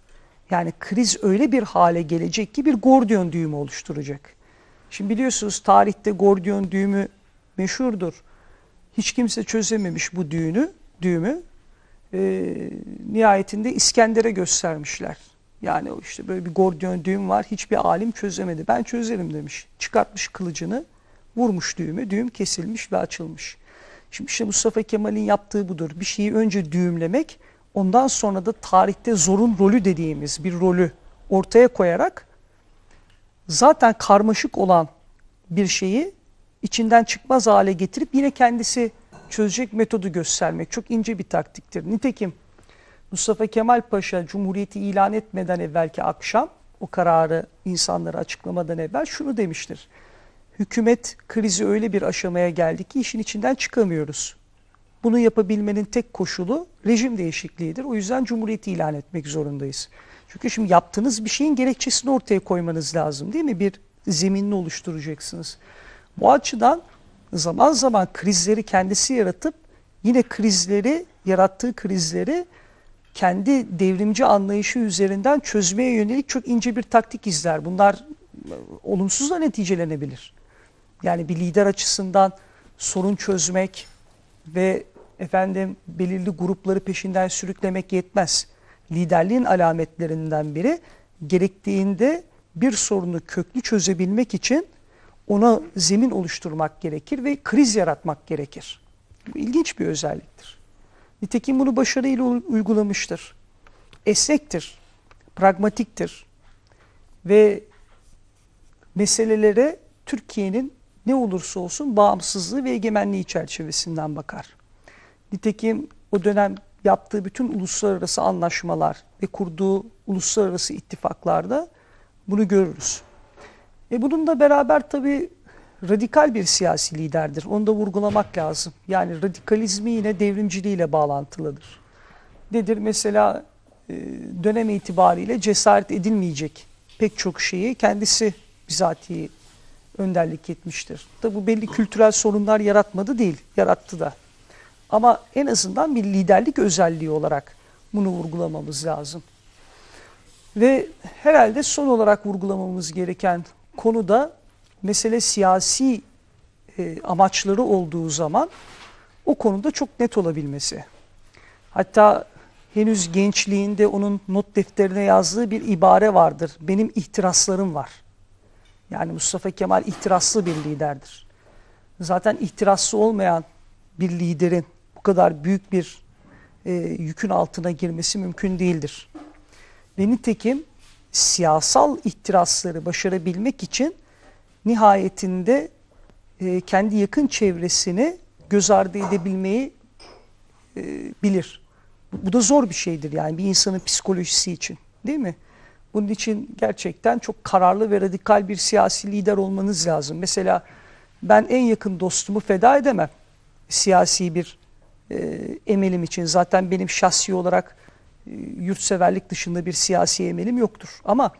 S5: Yani kriz öyle bir hale gelecek ki bir Gordiyon düğümü oluşturacak. Şimdi biliyorsunuz tarihte Gordiyon düğümü meşhurdur. Hiç kimse çözememiş bu düğünü, düğümü. E, nihayetinde İskender'e göstermişler. Yani işte böyle bir Gordiyon düğüm var hiçbir alim çözemedi. Ben çözerim demiş. Çıkartmış kılıcını, vurmuş düğümü, düğüm kesilmiş ve açılmış. Şimdi işte Mustafa Kemal'in yaptığı budur. Bir şeyi önce düğümlemek, ondan sonra da tarihte zorun rolü dediğimiz bir rolü ortaya koyarak zaten karmaşık olan bir şeyi içinden çıkmaz hale getirip yine kendisi çözecek metodu göstermek çok ince bir taktiktir. Nitekim Mustafa Kemal Paşa Cumhuriyeti ilan etmeden evvelki akşam o kararı insanlara açıklamadan evvel şunu demiştir. Hükümet krizi öyle bir aşamaya geldi ki işin içinden çıkamıyoruz. Bunu yapabilmenin tek koşulu rejim değişikliğidir. O yüzden cumhuriyeti ilan etmek zorundayız. Çünkü şimdi yaptığınız bir şeyin gerekçesini ortaya koymanız lazım değil mi? Bir zeminini oluşturacaksınız. Bu açıdan zaman zaman krizleri kendisi yaratıp yine krizleri, yarattığı krizleri kendi devrimci anlayışı üzerinden çözmeye yönelik çok ince bir taktik izler. Bunlar e, olumsuz da neticelenebilir. Yani bir lider açısından sorun çözmek ve efendim belirli grupları peşinden sürüklemek yetmez. Liderliğin alametlerinden biri gerektiğinde bir sorunu köklü çözebilmek için ona zemin oluşturmak gerekir ve kriz yaratmak gerekir. Bu ilginç bir özelliktir. Nitekim bunu başarıyla uygulamıştır. Esnektir, pragmatiktir ve meselelere Türkiye'nin ne olursa olsun bağımsızlığı ve egemenliği çerçevesinden bakar. Nitekim o dönem yaptığı bütün uluslararası anlaşmalar ve kurduğu uluslararası ittifaklarda bunu görürüz. E bununla beraber tabii radikal bir siyasi liderdir. Onu da vurgulamak lazım. Yani radikalizmi yine devrimciliğiyle bağlantılıdır. Nedir mesela e, dönem itibariyle cesaret edilmeyecek pek çok şeyi kendisi bizatihi önderlik etmiştir. Tabi bu belli kültürel sorunlar yaratmadı değil, yarattı da. Ama en azından bir liderlik özelliği olarak bunu vurgulamamız lazım. Ve herhalde son olarak vurgulamamız gereken konu da mesele siyasi e, amaçları olduğu zaman o konuda çok net olabilmesi. Hatta henüz gençliğinde onun not defterine yazdığı bir ibare vardır. Benim ihtiraslarım var. Yani Mustafa Kemal ihtiraslı bir liderdir. Zaten ihtiraslı olmayan bir liderin kadar büyük bir e, yükün altına girmesi mümkün değildir. Ve nitekim siyasal ihtirasları başarabilmek için nihayetinde e, kendi yakın çevresini göz ardı edebilmeyi e, bilir. Bu, bu da zor bir şeydir yani bir insanın psikolojisi için değil mi? Bunun için gerçekten çok kararlı ve radikal bir siyasi lider olmanız lazım. Mesela ben en yakın dostumu feda edemem siyasi bir e, ee, emelim için. Zaten benim şahsi olarak e, yurtseverlik dışında bir siyasi emelim yoktur. Ama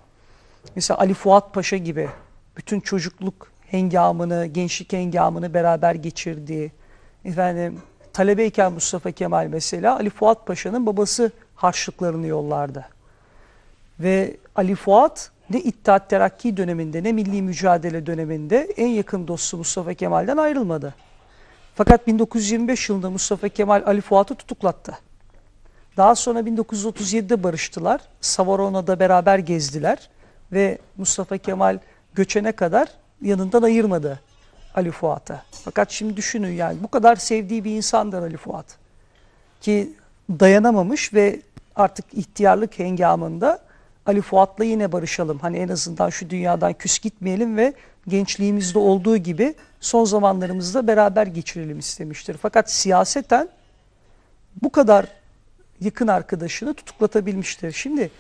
S5: mesela Ali Fuat Paşa gibi bütün çocukluk hengamını, gençlik hengamını beraber geçirdiği, efendim talebeyken Mustafa Kemal mesela Ali Fuat Paşa'nın babası harçlıklarını yollardı. Ve Ali Fuat ne İttihat Terakki döneminde ne milli mücadele döneminde en yakın dostu Mustafa Kemal'den ayrılmadı. Fakat 1925 yılında Mustafa Kemal Ali Fuat'ı tutuklattı. Daha sonra 1937'de barıştılar. Savarona'da beraber gezdiler ve Mustafa Kemal göçene kadar yanından ayırmadı Ali Fuat'ı. Fakat şimdi düşünün yani bu kadar sevdiği bir insandır Ali Fuat. Ki dayanamamış ve artık ihtiyarlık hengamında Ali Fuat'la yine barışalım. Hani en azından şu dünyadan küs gitmeyelim ve gençliğimizde olduğu gibi son zamanlarımızda beraber geçirelim istemiştir. Fakat siyaseten bu kadar yakın arkadaşını tutuklatabilmiştir. Şimdi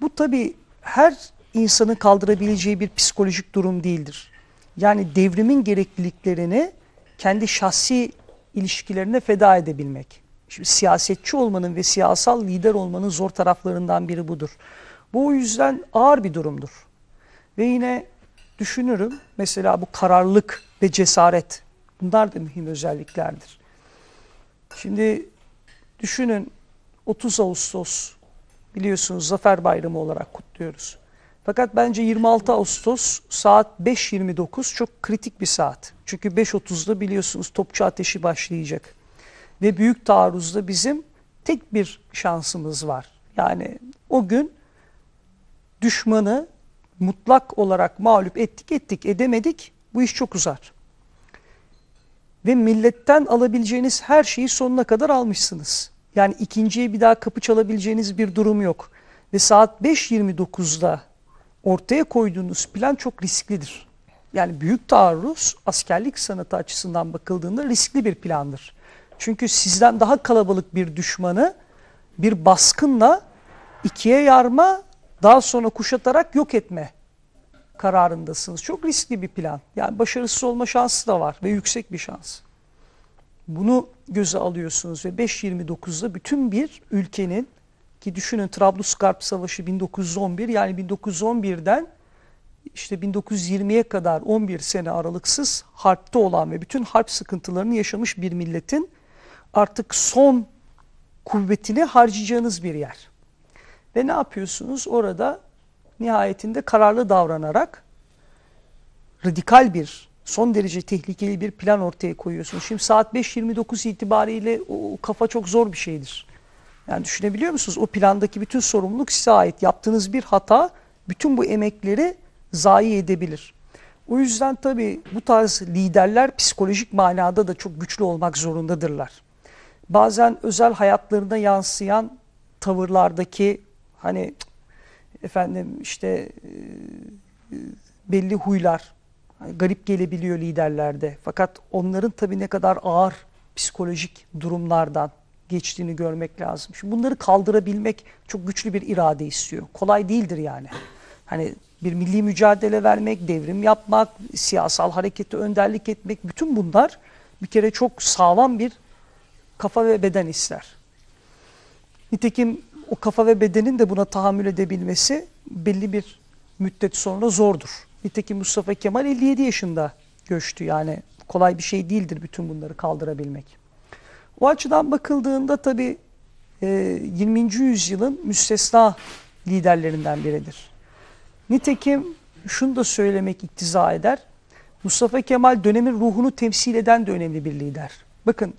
S5: bu tabii her insanın kaldırabileceği bir psikolojik durum değildir. Yani devrimin gerekliliklerini kendi şahsi ilişkilerine feda edebilmek. Şimdi siyasetçi olmanın ve siyasal lider olmanın zor taraflarından biri budur. Bu o yüzden ağır bir durumdur. Ve yine düşünürüm. Mesela bu kararlılık ve cesaret bunlar da mühim özelliklerdir. Şimdi düşünün 30 Ağustos biliyorsunuz Zafer Bayramı olarak kutluyoruz. Fakat bence 26 Ağustos saat 5.29 çok kritik bir saat. Çünkü 5.30'da biliyorsunuz topçu ateşi başlayacak. Ve büyük taarruzda bizim tek bir şansımız var. Yani o gün düşmanı mutlak olarak mağlup ettik ettik edemedik bu iş çok uzar. Ve milletten alabileceğiniz her şeyi sonuna kadar almışsınız. Yani ikinciye bir daha kapı çalabileceğiniz bir durum yok. Ve saat 5.29'da ortaya koyduğunuz plan çok risklidir. Yani büyük taarruz askerlik sanatı açısından bakıldığında riskli bir plandır. Çünkü sizden daha kalabalık bir düşmanı bir baskınla ikiye yarma daha sonra kuşatarak yok etme kararındasınız. Çok riskli bir plan. Yani başarısız olma şansı da var ve yüksek bir şans. Bunu göze alıyorsunuz ve 5.29'da bütün bir ülkenin ki düşünün Trablusgarp Savaşı 1911 yani 1911'den işte 1920'ye kadar 11 sene aralıksız harpte olan ve bütün harp sıkıntılarını yaşamış bir milletin artık son kuvvetini harcayacağınız bir yer. Ve ne yapıyorsunuz? Orada nihayetinde kararlı davranarak radikal bir, son derece tehlikeli bir plan ortaya koyuyorsunuz. Şimdi saat 5.29 itibariyle o kafa çok zor bir şeydir. Yani düşünebiliyor musunuz? O plandaki bütün sorumluluk size ait. Yaptığınız bir hata bütün bu emekleri zayi edebilir. O yüzden tabii bu tarz liderler psikolojik manada da çok güçlü olmak zorundadırlar. Bazen özel hayatlarına yansıyan tavırlardaki Hani efendim işte e, e, belli huylar garip gelebiliyor liderlerde. Fakat onların tabii ne kadar ağır psikolojik durumlardan geçtiğini görmek lazım. Şimdi bunları kaldırabilmek çok güçlü bir irade istiyor. Kolay değildir yani. Hani bir milli mücadele vermek, devrim yapmak, siyasal harekete önderlik etmek bütün bunlar bir kere çok sağlam bir kafa ve beden ister. Nitekim o kafa ve bedenin de buna tahammül edebilmesi belli bir müddet sonra zordur. Nitekim Mustafa Kemal 57 yaşında göçtü yani kolay bir şey değildir bütün bunları kaldırabilmek. O açıdan bakıldığında tabi 20. E, yüzyılın müstesna liderlerinden biridir. Nitekim şunu da söylemek iktiza eder. Mustafa Kemal dönemin ruhunu temsil eden de önemli bir lider. Bakın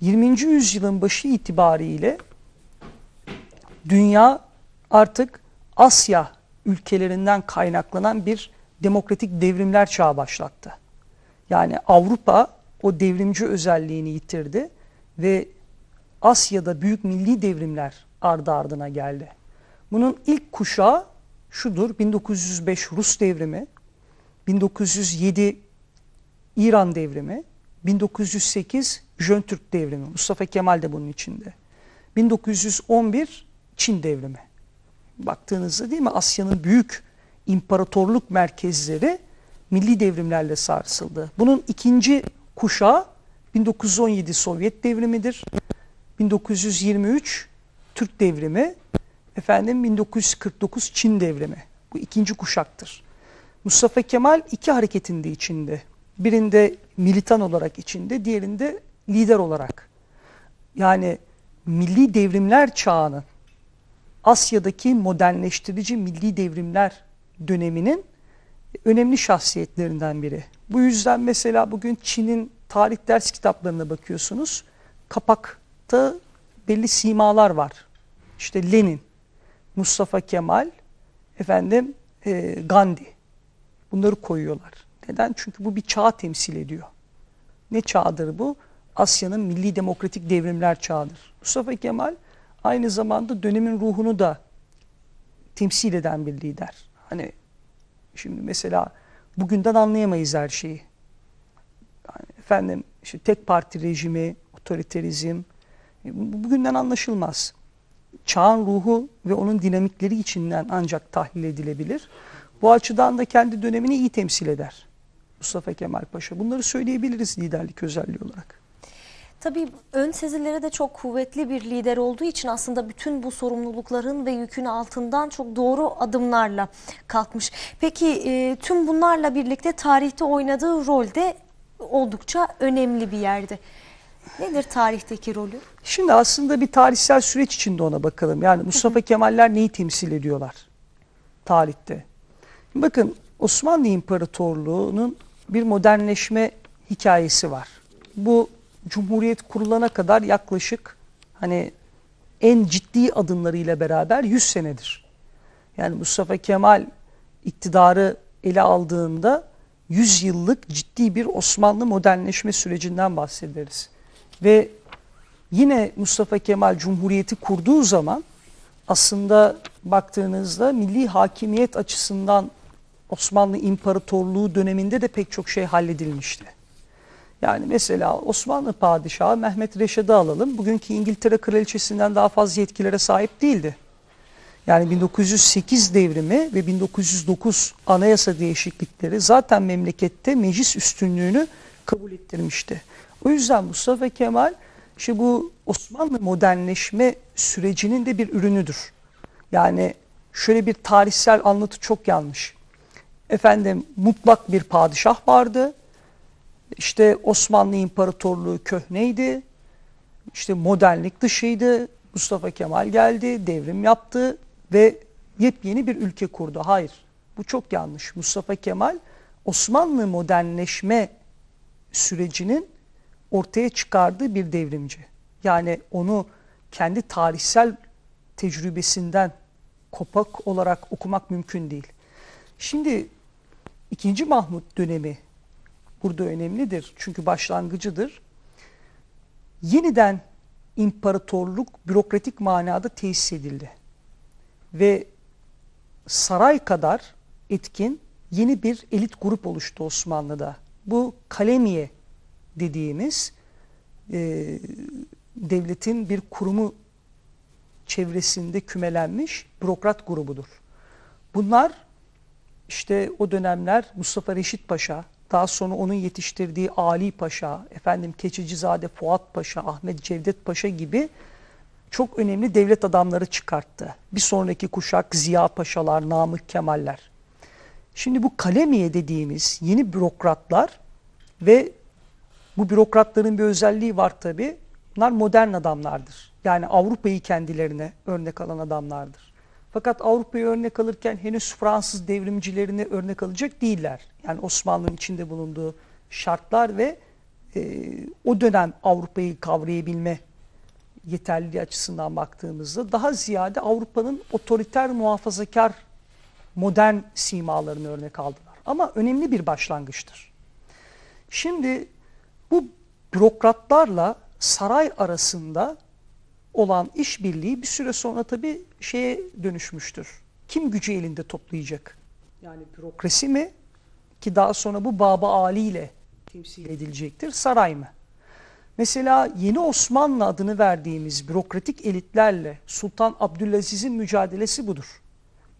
S5: 20. yüzyılın başı itibariyle dünya artık Asya ülkelerinden kaynaklanan bir demokratik devrimler çağı başlattı. Yani Avrupa o devrimci özelliğini yitirdi ve Asya'da büyük milli devrimler ardı ardına geldi. Bunun ilk kuşağı şudur 1905 Rus devrimi, 1907 İran devrimi, 1908 Jön Türk devrimi. Mustafa Kemal de bunun içinde. 1911 Çin devrimi. Baktığınızda değil mi Asya'nın büyük imparatorluk merkezleri milli devrimlerle sarsıldı. Bunun ikinci kuşağı 1917 Sovyet devrimidir. 1923 Türk devrimi, efendim 1949 Çin devrimi. Bu ikinci kuşaktır. Mustafa Kemal iki hareketin içinde. Birinde militan olarak içinde, diğerinde lider olarak. Yani milli devrimler çağının Asya'daki modernleştirici milli devrimler döneminin önemli şahsiyetlerinden biri. Bu yüzden mesela bugün Çin'in tarih ders kitaplarına bakıyorsunuz. Kapakta belli simalar var. İşte Lenin, Mustafa Kemal, efendim e, Gandhi. Bunları koyuyorlar. Neden? Çünkü bu bir çağ temsil ediyor. Ne çağdır bu? Asya'nın milli demokratik devrimler çağıdır. Mustafa Kemal aynı zamanda dönemin ruhunu da temsil eden bir lider. Hani şimdi mesela bugünden anlayamayız her şeyi. Yani efendim işte tek parti rejimi, otoriterizm e, bugünden anlaşılmaz. Çağın ruhu ve onun dinamikleri içinden ancak tahlil edilebilir. Bu açıdan da kendi dönemini iyi temsil eder Mustafa Kemal Paşa. Bunları söyleyebiliriz liderlik özelliği olarak.
S1: Tabii ön sezileri de çok kuvvetli bir lider olduğu için aslında bütün bu sorumlulukların ve yükün altından çok doğru adımlarla kalkmış. Peki e, tüm bunlarla birlikte tarihte oynadığı rol de oldukça önemli bir yerde. Nedir tarihteki
S5: rolü? Şimdi aslında bir tarihsel süreç içinde ona bakalım. Yani Mustafa Kemaller neyi temsil ediyorlar tarihte? Bakın Osmanlı İmparatorluğu'nun bir modernleşme hikayesi var. Bu Cumhuriyet kurulana kadar yaklaşık hani en ciddi adımlarıyla beraber 100 senedir. Yani Mustafa Kemal iktidarı ele aldığında 100 yıllık ciddi bir Osmanlı modernleşme sürecinden bahsederiz. Ve yine Mustafa Kemal Cumhuriyeti kurduğu zaman aslında baktığınızda milli hakimiyet açısından Osmanlı İmparatorluğu döneminde de pek çok şey halledilmişti. Yani mesela Osmanlı Padişahı Mehmet Reşad'ı alalım. Bugünkü İngiltere Kraliçesinden daha fazla yetkilere sahip değildi. Yani 1908 devrimi ve 1909 anayasa değişiklikleri zaten memlekette meclis üstünlüğünü kabul ettirmişti. O yüzden Mustafa Kemal işte bu Osmanlı modernleşme sürecinin de bir ürünüdür. Yani şöyle bir tarihsel anlatı çok yanlış. Efendim mutlak bir padişah vardı işte Osmanlı İmparatorluğu köhneydi. İşte modernlik dışıydı. Mustafa Kemal geldi, devrim yaptı ve yepyeni bir ülke kurdu. Hayır, bu çok yanlış. Mustafa Kemal Osmanlı modernleşme sürecinin ortaya çıkardığı bir devrimci. Yani onu kendi tarihsel tecrübesinden kopak olarak okumak mümkün değil. Şimdi 2. Mahmut dönemi burada önemlidir. Çünkü başlangıcıdır. Yeniden imparatorluk bürokratik manada tesis edildi. Ve saray kadar etkin yeni bir elit grup oluştu Osmanlı'da. Bu kalemiye dediğimiz e, devletin bir kurumu çevresinde kümelenmiş bürokrat grubudur. Bunlar işte o dönemler Mustafa Reşit Paşa, daha sonra onun yetiştirdiği Ali Paşa, efendim Keçicizade Fuat Paşa, Ahmet Cevdet Paşa gibi çok önemli devlet adamları çıkarttı. Bir sonraki kuşak Ziya Paşalar, Namık Kemaller. Şimdi bu kalemiye dediğimiz yeni bürokratlar ve bu bürokratların bir özelliği var tabi. Bunlar modern adamlardır. Yani Avrupa'yı kendilerine örnek alan adamlardır. Fakat Avrupa'yı örnek alırken henüz Fransız devrimcilerini örnek alacak değiller yani Osmanlı'nın içinde bulunduğu şartlar ve e, o dönem Avrupa'yı kavrayabilme yeterliliği açısından baktığımızda daha ziyade Avrupa'nın otoriter muhafazakar modern simalarını örnek aldılar. Ama önemli bir başlangıçtır. Şimdi bu bürokratlarla saray arasında olan işbirliği bir süre sonra tabii şeye dönüşmüştür. Kim gücü elinde toplayacak? Yani bürokrasi mi ki daha sonra bu Baba Ali ile temsil edilecektir. Saray mı? Mesela yeni Osmanlı adını verdiğimiz bürokratik elitlerle Sultan Abdülaziz'in mücadelesi budur.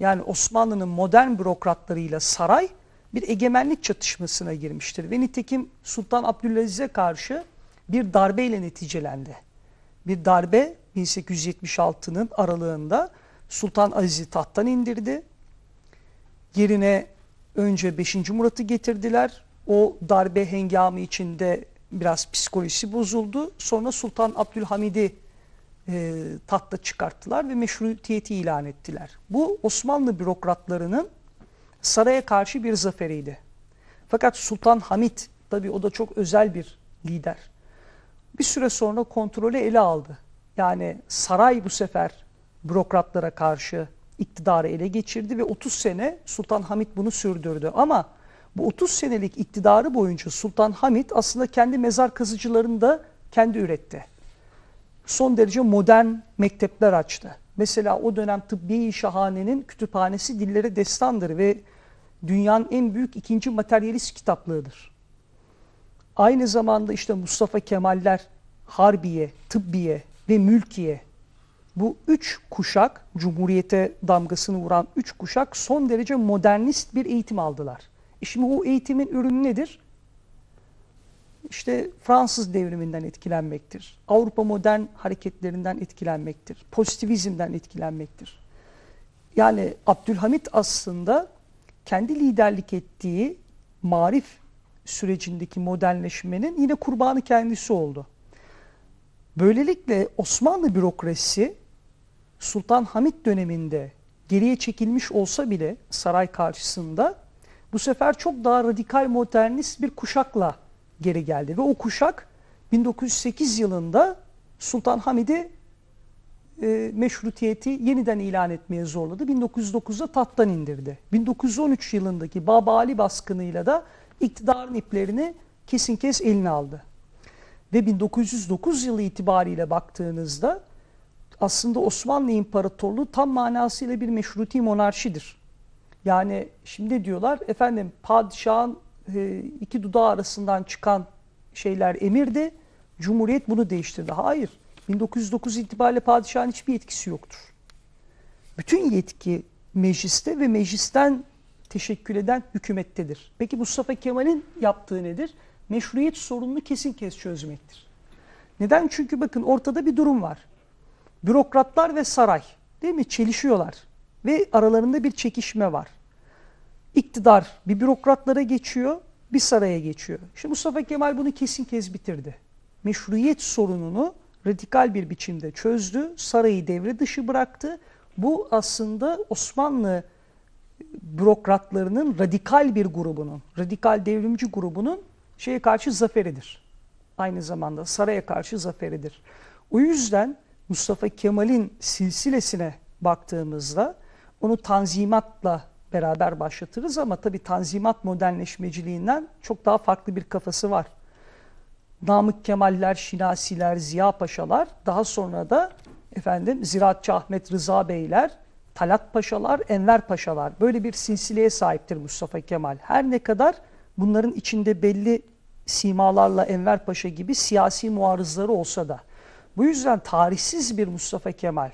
S5: Yani Osmanlı'nın modern bürokratlarıyla saray bir egemenlik çatışmasına girmiştir. Ve nitekim Sultan Abdülaziz'e karşı bir darbeyle neticelendi. Bir darbe 1876'nın aralığında Sultan Aziz'i tahttan indirdi. Yerine Önce 5. Murat'ı getirdiler. O darbe hengamı içinde biraz psikolojisi bozuldu. Sonra Sultan Abdülhamid'i e, tahta çıkarttılar ve meşrutiyeti ilan ettiler. Bu Osmanlı bürokratlarının saraya karşı bir zaferiydi. Fakat Sultan Hamid tabii o da çok özel bir lider. Bir süre sonra kontrolü ele aldı. Yani saray bu sefer bürokratlara karşı iktidarı ele geçirdi ve 30 sene Sultan Hamit bunu sürdürdü. Ama bu 30 senelik iktidarı boyunca Sultan Hamit aslında kendi mezar kazıcılarını da kendi üretti. Son derece modern mektepler açtı. Mesela o dönem Tıbbi Şahane'nin kütüphanesi dillere destandır ve dünyanın en büyük ikinci materyalist kitaplığıdır. Aynı zamanda işte Mustafa Kemaller, Harbiye, Tıbbiye ve Mülkiye bu üç kuşak, Cumhuriyete damgasını vuran üç kuşak son derece modernist bir eğitim aldılar. E şimdi o eğitimin ürünü nedir? İşte Fransız devriminden etkilenmektir. Avrupa modern hareketlerinden etkilenmektir. Pozitivizmden etkilenmektir. Yani Abdülhamit aslında kendi liderlik ettiği marif sürecindeki modernleşmenin yine kurbanı kendisi oldu. Böylelikle Osmanlı bürokrasisi Sultan Hamit döneminde geriye çekilmiş olsa bile saray karşısında bu sefer çok daha radikal modernist bir kuşakla geri geldi. Ve o kuşak 1908 yılında Sultan Hamid'i e, meşrutiyeti yeniden ilan etmeye zorladı. 1909'da tahttan indirdi. 1913 yılındaki Baba Ali baskınıyla da iktidarın iplerini kesin kes eline aldı. Ve 1909 yılı itibariyle baktığınızda aslında Osmanlı İmparatorluğu tam manasıyla bir meşruti monarşidir. Yani şimdi diyorlar efendim padişahın e, iki dudağı arasından çıkan şeyler emirdi. Cumhuriyet bunu değiştirdi. Hayır. 1909 itibariyle padişahın hiçbir yetkisi yoktur. Bütün yetki mecliste ve meclisten teşekkül eden hükümettedir. Peki Mustafa Kemal'in yaptığı nedir? Meşruiyet sorununu kesin kes çözmektir. Neden? Çünkü bakın ortada bir durum var. Bürokratlar ve saray değil mi çelişiyorlar ve aralarında bir çekişme var. İktidar bir bürokratlara geçiyor, bir saraya geçiyor. Şimdi Mustafa Kemal bunu kesin kez bitirdi. Meşruiyet sorununu radikal bir biçimde çözdü, sarayı devre dışı bıraktı. Bu aslında Osmanlı bürokratlarının radikal bir grubunun, radikal devrimci grubunun şeye karşı zaferidir. Aynı zamanda saraya karşı zaferidir. O yüzden Mustafa Kemal'in silsilesine baktığımızda onu tanzimatla beraber başlatırız ama tabii tanzimat modernleşmeciliğinden çok daha farklı bir kafası var. Namık Kemaller, Şinasiler, Ziya Paşalar, daha sonra da efendim Ziraatçı Ahmet Rıza Beyler, Talat Paşalar, Enver Paşalar. Böyle bir silsileye sahiptir Mustafa Kemal. Her ne kadar bunların içinde belli simalarla Enver Paşa gibi siyasi muarızları olsa da bu yüzden tarihsiz bir Mustafa Kemal,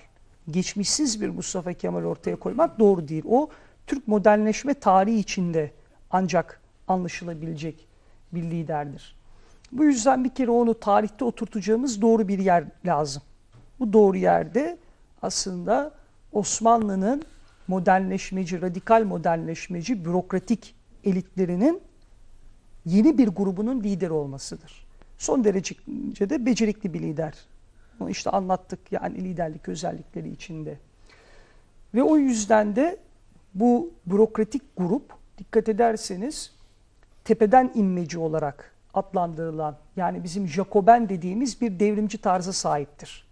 S5: geçmişsiz bir Mustafa Kemal ortaya koymak doğru değil. O Türk modernleşme tarihi içinde ancak anlaşılabilecek bir liderdir. Bu yüzden bir kere onu tarihte oturtacağımız doğru bir yer lazım. Bu doğru yerde aslında Osmanlı'nın modernleşmeci, radikal modernleşmeci, bürokratik elitlerinin yeni bir grubunun lideri olmasıdır. Son derece derecede becerikli bir lider bunu işte anlattık yani liderlik özellikleri içinde. Ve o yüzden de bu bürokratik grup dikkat ederseniz tepeden inmeci olarak adlandırılan yani bizim Jacoben dediğimiz bir devrimci tarza sahiptir.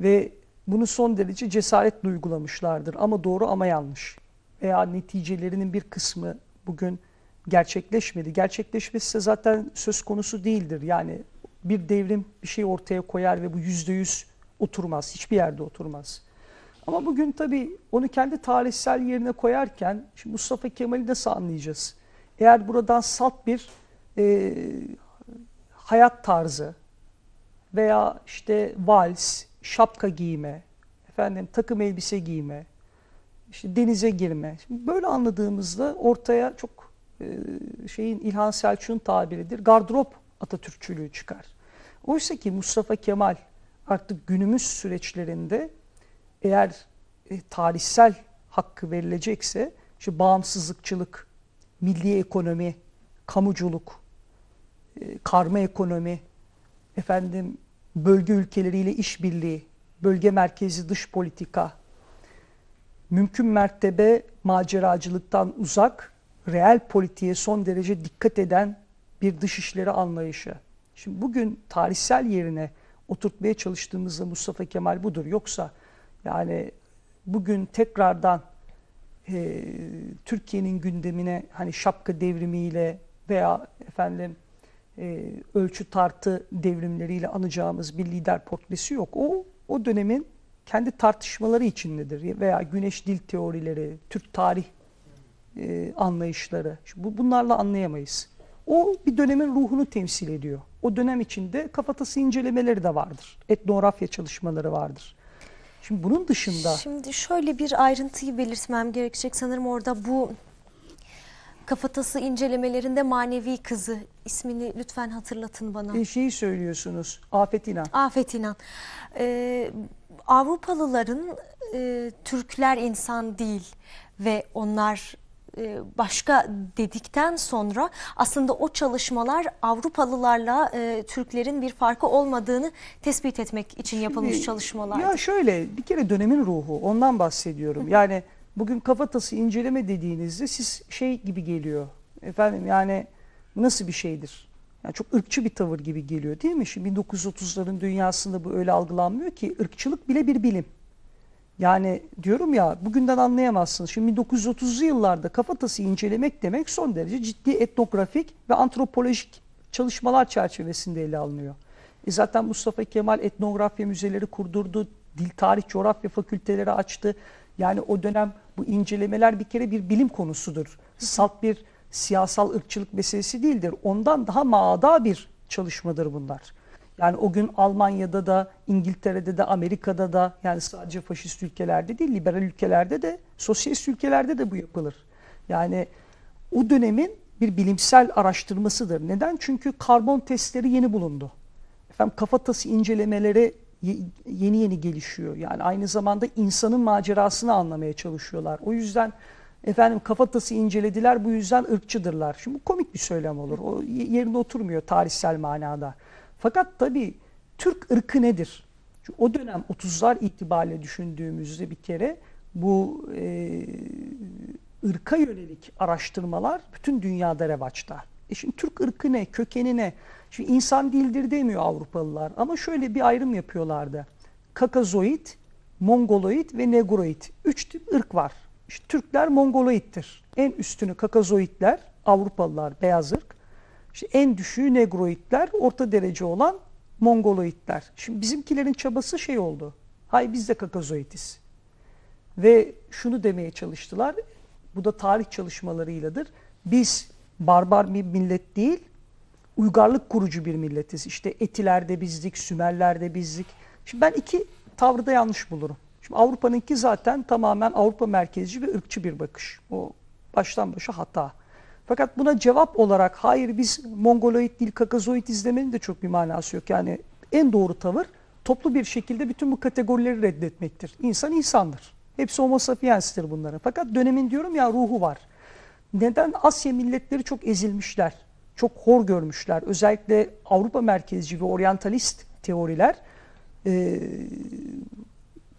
S5: Ve bunu son derece cesaret duygulamışlardır ama doğru ama yanlış. Veya neticelerinin bir kısmı bugün gerçekleşmedi. Gerçekleşmesi zaten söz konusu değildir. Yani bir devrim bir şey ortaya koyar ve bu yüzde yüz oturmaz. Hiçbir yerde oturmaz. Ama bugün tabii onu kendi tarihsel yerine koyarken şimdi Mustafa Kemal'i nasıl anlayacağız? Eğer buradan salt bir e, hayat tarzı veya işte vals, şapka giyme, efendim takım elbise giyme, işte denize girme. Şimdi böyle anladığımızda ortaya çok e, şeyin İlhan Selçuk'un tabiridir. Gardrop Atatürkçülüğü çıkar. Oysa ki Mustafa Kemal artık günümüz süreçlerinde eğer e, tarihsel hakkı verilecekse işte bağımsızlıkçılık, milli ekonomi, kamuculuk, e, karma ekonomi, efendim bölge ülkeleriyle işbirliği, bölge merkezi dış politika, mümkün mertebe maceracılıktan uzak, reel politiğe son derece dikkat eden bir dışişleri anlayışı. Şimdi bugün tarihsel yerine oturtmaya çalıştığımızda Mustafa Kemal budur. Yoksa yani bugün tekrardan e, Türkiye'nin gündemine hani şapka devrimiyle veya efendim e, ölçü tartı devrimleriyle anacağımız bir lider portresi yok. O o dönemin kendi tartışmaları içindedir veya güneş dil teorileri, Türk tarih e, anlayışları. Şimdi bu bunlarla anlayamayız. O bir dönemin ruhunu temsil ediyor o dönem içinde kafatası incelemeleri de vardır. Etnografya çalışmaları vardır. Şimdi bunun dışında...
S1: Şimdi şöyle bir ayrıntıyı belirtmem gerekecek. Sanırım orada bu kafatası incelemelerinde manevi kızı ismini lütfen hatırlatın bana. E
S5: şeyi söylüyorsunuz Afet İnan.
S1: Afet İnan. Ee, Avrupalıların e, Türkler insan değil ve onlar e, başka dedikten sonra aslında o çalışmalar Avrupalılarla e, Türklerin bir farkı olmadığını tespit etmek için yapılmış çalışmalar. Ya
S5: şöyle bir kere dönemin ruhu ondan bahsediyorum. Yani bugün kafatası inceleme dediğinizde siz şey gibi geliyor. Efendim yani nasıl bir şeydir? Yani çok ırkçı bir tavır gibi geliyor değil mi? Şimdi 1930'ların dünyasında bu öyle algılanmıyor ki ırkçılık bile bir bilim. Yani diyorum ya bugünden anlayamazsınız. Şimdi 1930'lu yıllarda kafatası incelemek demek son derece ciddi etnografik ve antropolojik çalışmalar çerçevesinde ele alınıyor. E zaten Mustafa Kemal etnografya müzeleri kurdurdu, dil tarih coğrafya fakülteleri açtı. Yani o dönem bu incelemeler bir kere bir bilim konusudur. Salt bir siyasal ırkçılık meselesi değildir. Ondan daha mağda bir çalışmadır bunlar. Yani o gün Almanya'da da, İngiltere'de de, Amerika'da da yani sadece faşist ülkelerde değil, liberal ülkelerde de, sosyalist ülkelerde de bu yapılır. Yani o dönemin bir bilimsel araştırmasıdır. Neden? Çünkü karbon testleri yeni bulundu. Efendim kafatası incelemeleri yeni yeni gelişiyor. Yani aynı zamanda insanın macerasını anlamaya çalışıyorlar. O yüzden efendim kafatası incelediler bu yüzden ırkçıdırlar. Şimdi bu komik bir söylem olur. O yerinde oturmuyor tarihsel manada. Fakat tabii Türk ırkı nedir? Çünkü o dönem 30'lar itibariyle düşündüğümüzde bir kere bu e, ırka yönelik araştırmalar bütün dünyada revaçta. E şimdi Türk ırkı ne, kökeni ne? Şimdi insan değildir demiyor Avrupalılar ama şöyle bir ayrım yapıyorlardı. Kakazoid, Mongoloid ve Negroid. Üç tip ırk var. İşte Türkler Mongoloid'tir. En üstünü Kakazoidler, Avrupalılar beyaz ırk. İşte en düşüğü negroidler, orta derece olan mongoloidler. Şimdi bizimkilerin çabası şey oldu. Hay biz de kakazoidiz. Ve şunu demeye çalıştılar. Bu da tarih çalışmalarıyladır. Biz barbar bir millet değil, uygarlık kurucu bir milletiz. İşte Etilerde bizlik, Sümerlerde bizlik. Şimdi ben iki tavırda yanlış bulurum. Şimdi Avrupa'nınki zaten tamamen Avrupa merkezci ve ırkçı bir bakış. O baştan başa hata. Fakat buna cevap olarak hayır biz mongoloid değil kakazoid izlemenin de çok bir manası yok. Yani en doğru tavır toplu bir şekilde bütün bu kategorileri reddetmektir. İnsan insandır. Hepsi homo sapiens'tir bunların. Fakat dönemin diyorum ya ruhu var. Neden Asya milletleri çok ezilmişler, çok hor görmüşler. Özellikle Avrupa merkezci ve oryantalist teoriler e,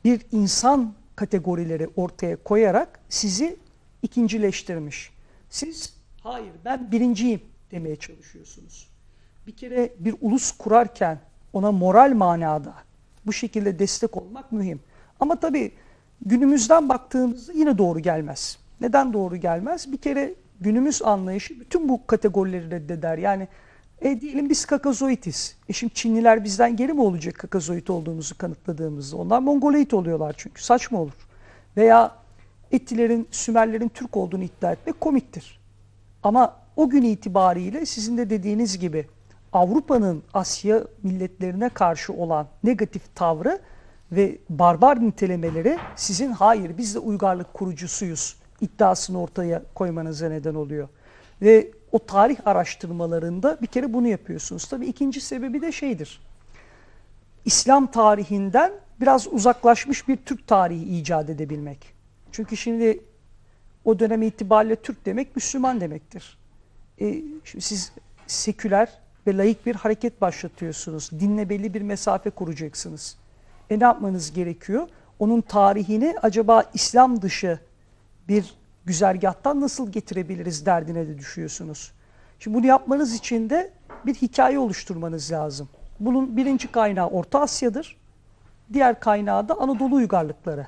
S5: bir insan kategorileri ortaya koyarak sizi ikincileştirmiş. Siz Hayır ben birinciyim demeye çalışıyorsunuz. Bir kere bir ulus kurarken ona moral manada bu şekilde destek olmak mühim. Ama tabii günümüzden baktığımızda yine doğru gelmez. Neden doğru gelmez? Bir kere günümüz anlayışı bütün bu kategorileri reddeder. Yani e, diyelim biz kakazoitiz. E şimdi Çinliler bizden geri mi olacak kakazoit olduğumuzu kanıtladığımızda? Onlar mongoloid oluyorlar çünkü saçma olur. Veya Ettilerin, Sümerlerin Türk olduğunu iddia etmek komiktir. Ama o gün itibariyle sizin de dediğiniz gibi Avrupa'nın Asya milletlerine karşı olan negatif tavrı ve barbar nitelemeleri sizin hayır biz de uygarlık kurucusuyuz iddiasını ortaya koymanıza neden oluyor. Ve o tarih araştırmalarında bir kere bunu yapıyorsunuz. tabi ikinci sebebi de şeydir. İslam tarihinden biraz uzaklaşmış bir Türk tarihi icat edebilmek. Çünkü şimdi o dönem itibariyle Türk demek Müslüman demektir. E, şimdi siz seküler ve layık bir hareket başlatıyorsunuz. Dinle belli bir mesafe kuracaksınız. E ne yapmanız gerekiyor? Onun tarihini acaba İslam dışı bir güzergahtan nasıl getirebiliriz derdine de düşüyorsunuz. Şimdi bunu yapmanız için de bir hikaye oluşturmanız lazım. Bunun birinci kaynağı Orta Asya'dır. Diğer kaynağı da Anadolu uygarlıkları.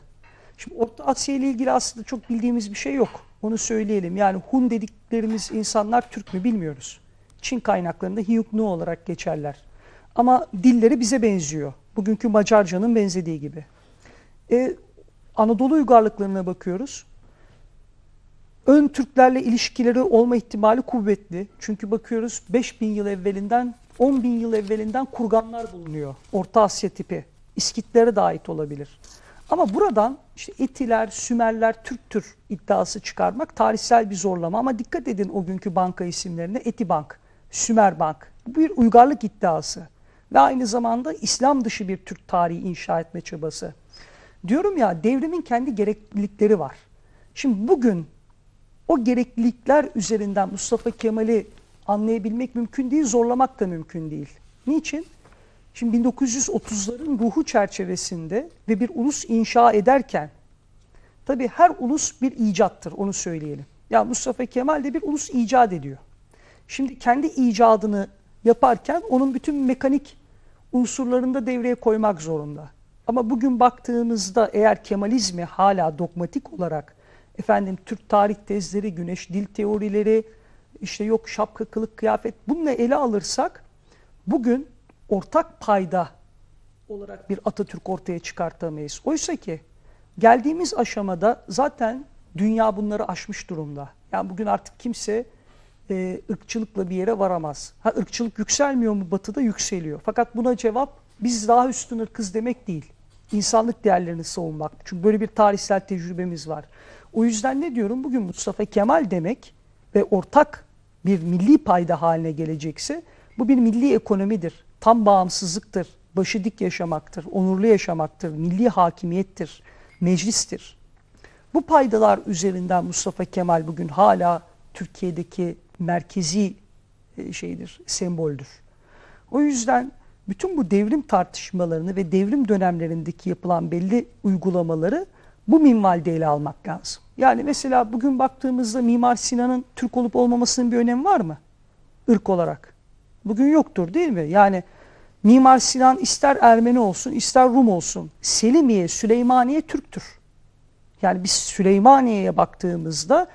S5: Şimdi Orta Asya ile ilgili aslında çok bildiğimiz bir şey yok. Onu söyleyelim. Yani Hun dediklerimiz insanlar Türk mü bilmiyoruz. Çin kaynaklarında Hiyuknu olarak geçerler. Ama dilleri bize benziyor. Bugünkü Macarca'nın benzediği gibi. Ee, Anadolu uygarlıklarına bakıyoruz. Ön Türklerle ilişkileri olma ihtimali kuvvetli. Çünkü bakıyoruz 5000 yıl evvelinden 10 bin yıl evvelinden kurganlar bulunuyor. Orta Asya tipi. İskitlere de ait olabilir. Ama buradan işte İtiler, Sümerler, Türktür iddiası çıkarmak tarihsel bir zorlama ama dikkat edin o günkü banka isimlerine Etibank, Sümerbank. Bu bir uygarlık iddiası ve aynı zamanda İslam dışı bir Türk tarihi inşa etme çabası. Diyorum ya devrimin kendi gereklilikleri var. Şimdi bugün o gereklilikler üzerinden Mustafa Kemal'i anlayabilmek mümkün değil, zorlamak da mümkün değil. Niçin? Şimdi 1930'ların ruhu çerçevesinde ve bir ulus inşa ederken tabi her ulus bir icattır onu söyleyelim. Ya Mustafa Kemal de bir ulus icat ediyor. Şimdi kendi icadını yaparken onun bütün mekanik unsurlarını da devreye koymak zorunda. Ama bugün baktığımızda eğer Kemalizmi hala dogmatik olarak efendim Türk tarih tezleri, güneş dil teorileri, işte yok şapka, kılık, kıyafet bununla ele alırsak bugün ortak payda olarak bir Atatürk ortaya çıkartamayız. Oysa ki geldiğimiz aşamada zaten dünya bunları aşmış durumda. Yani bugün artık kimse e, ırkçılıkla bir yere varamaz. Ha ırkçılık yükselmiyor mu batıda? Yükseliyor. Fakat buna cevap biz daha üstün ırkız demek değil. İnsanlık değerlerini savunmak. Çünkü böyle bir tarihsel tecrübemiz var. O yüzden ne diyorum? Bugün Mustafa Kemal demek ve ortak bir milli payda haline gelecekse bu bir milli ekonomidir tam bağımsızlıktır, başı dik yaşamaktır, onurlu yaşamaktır, milli hakimiyettir, meclistir. Bu paydalar üzerinden Mustafa Kemal bugün hala Türkiye'deki merkezi e, şeydir, semboldür. O yüzden bütün bu devrim tartışmalarını ve devrim dönemlerindeki yapılan belli uygulamaları bu minvalde ele almak lazım. Yani mesela bugün baktığımızda Mimar Sinan'ın Türk olup olmamasının bir önemi var mı? Irk olarak. Bugün yoktur değil mi? Yani Mimar Sinan ister Ermeni olsun ister Rum olsun Selimiye, Süleymaniye Türktür. Yani biz Süleymaniye'ye baktığımızda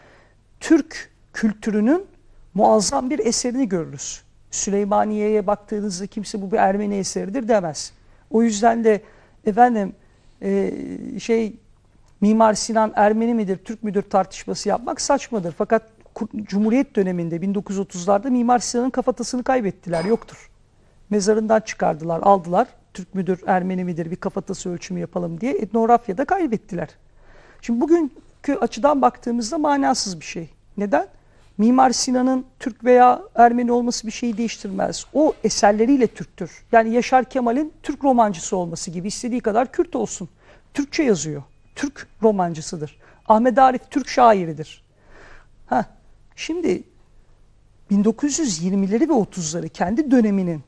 S5: Türk kültürünün muazzam bir eserini görürüz. Süleymaniye'ye baktığınızda kimse bu bir Ermeni eseridir demez. O yüzden de efendim e, şey Mimar Sinan Ermeni midir, Türk müdür tartışması yapmak saçmadır. Fakat Cumhuriyet döneminde 1930'larda Mimar Sinan'ın kafatasını kaybettiler. Yoktur. Mezarından çıkardılar, aldılar. Türk müdür, Ermeni midir bir kafatası ölçümü yapalım diye etnografyada kaybettiler. Şimdi bugünkü açıdan baktığımızda manasız bir şey. Neden? Mimar Sinan'ın Türk veya Ermeni olması bir şeyi değiştirmez. O eserleriyle Türktür. Yani Yaşar Kemal'in Türk romancısı olması gibi istediği kadar Kürt olsun. Türkçe yazıyor. Türk romancısıdır. Ahmet Arif Türk şairidir. Ha, Şimdi 1920'leri ve 30'ları kendi döneminin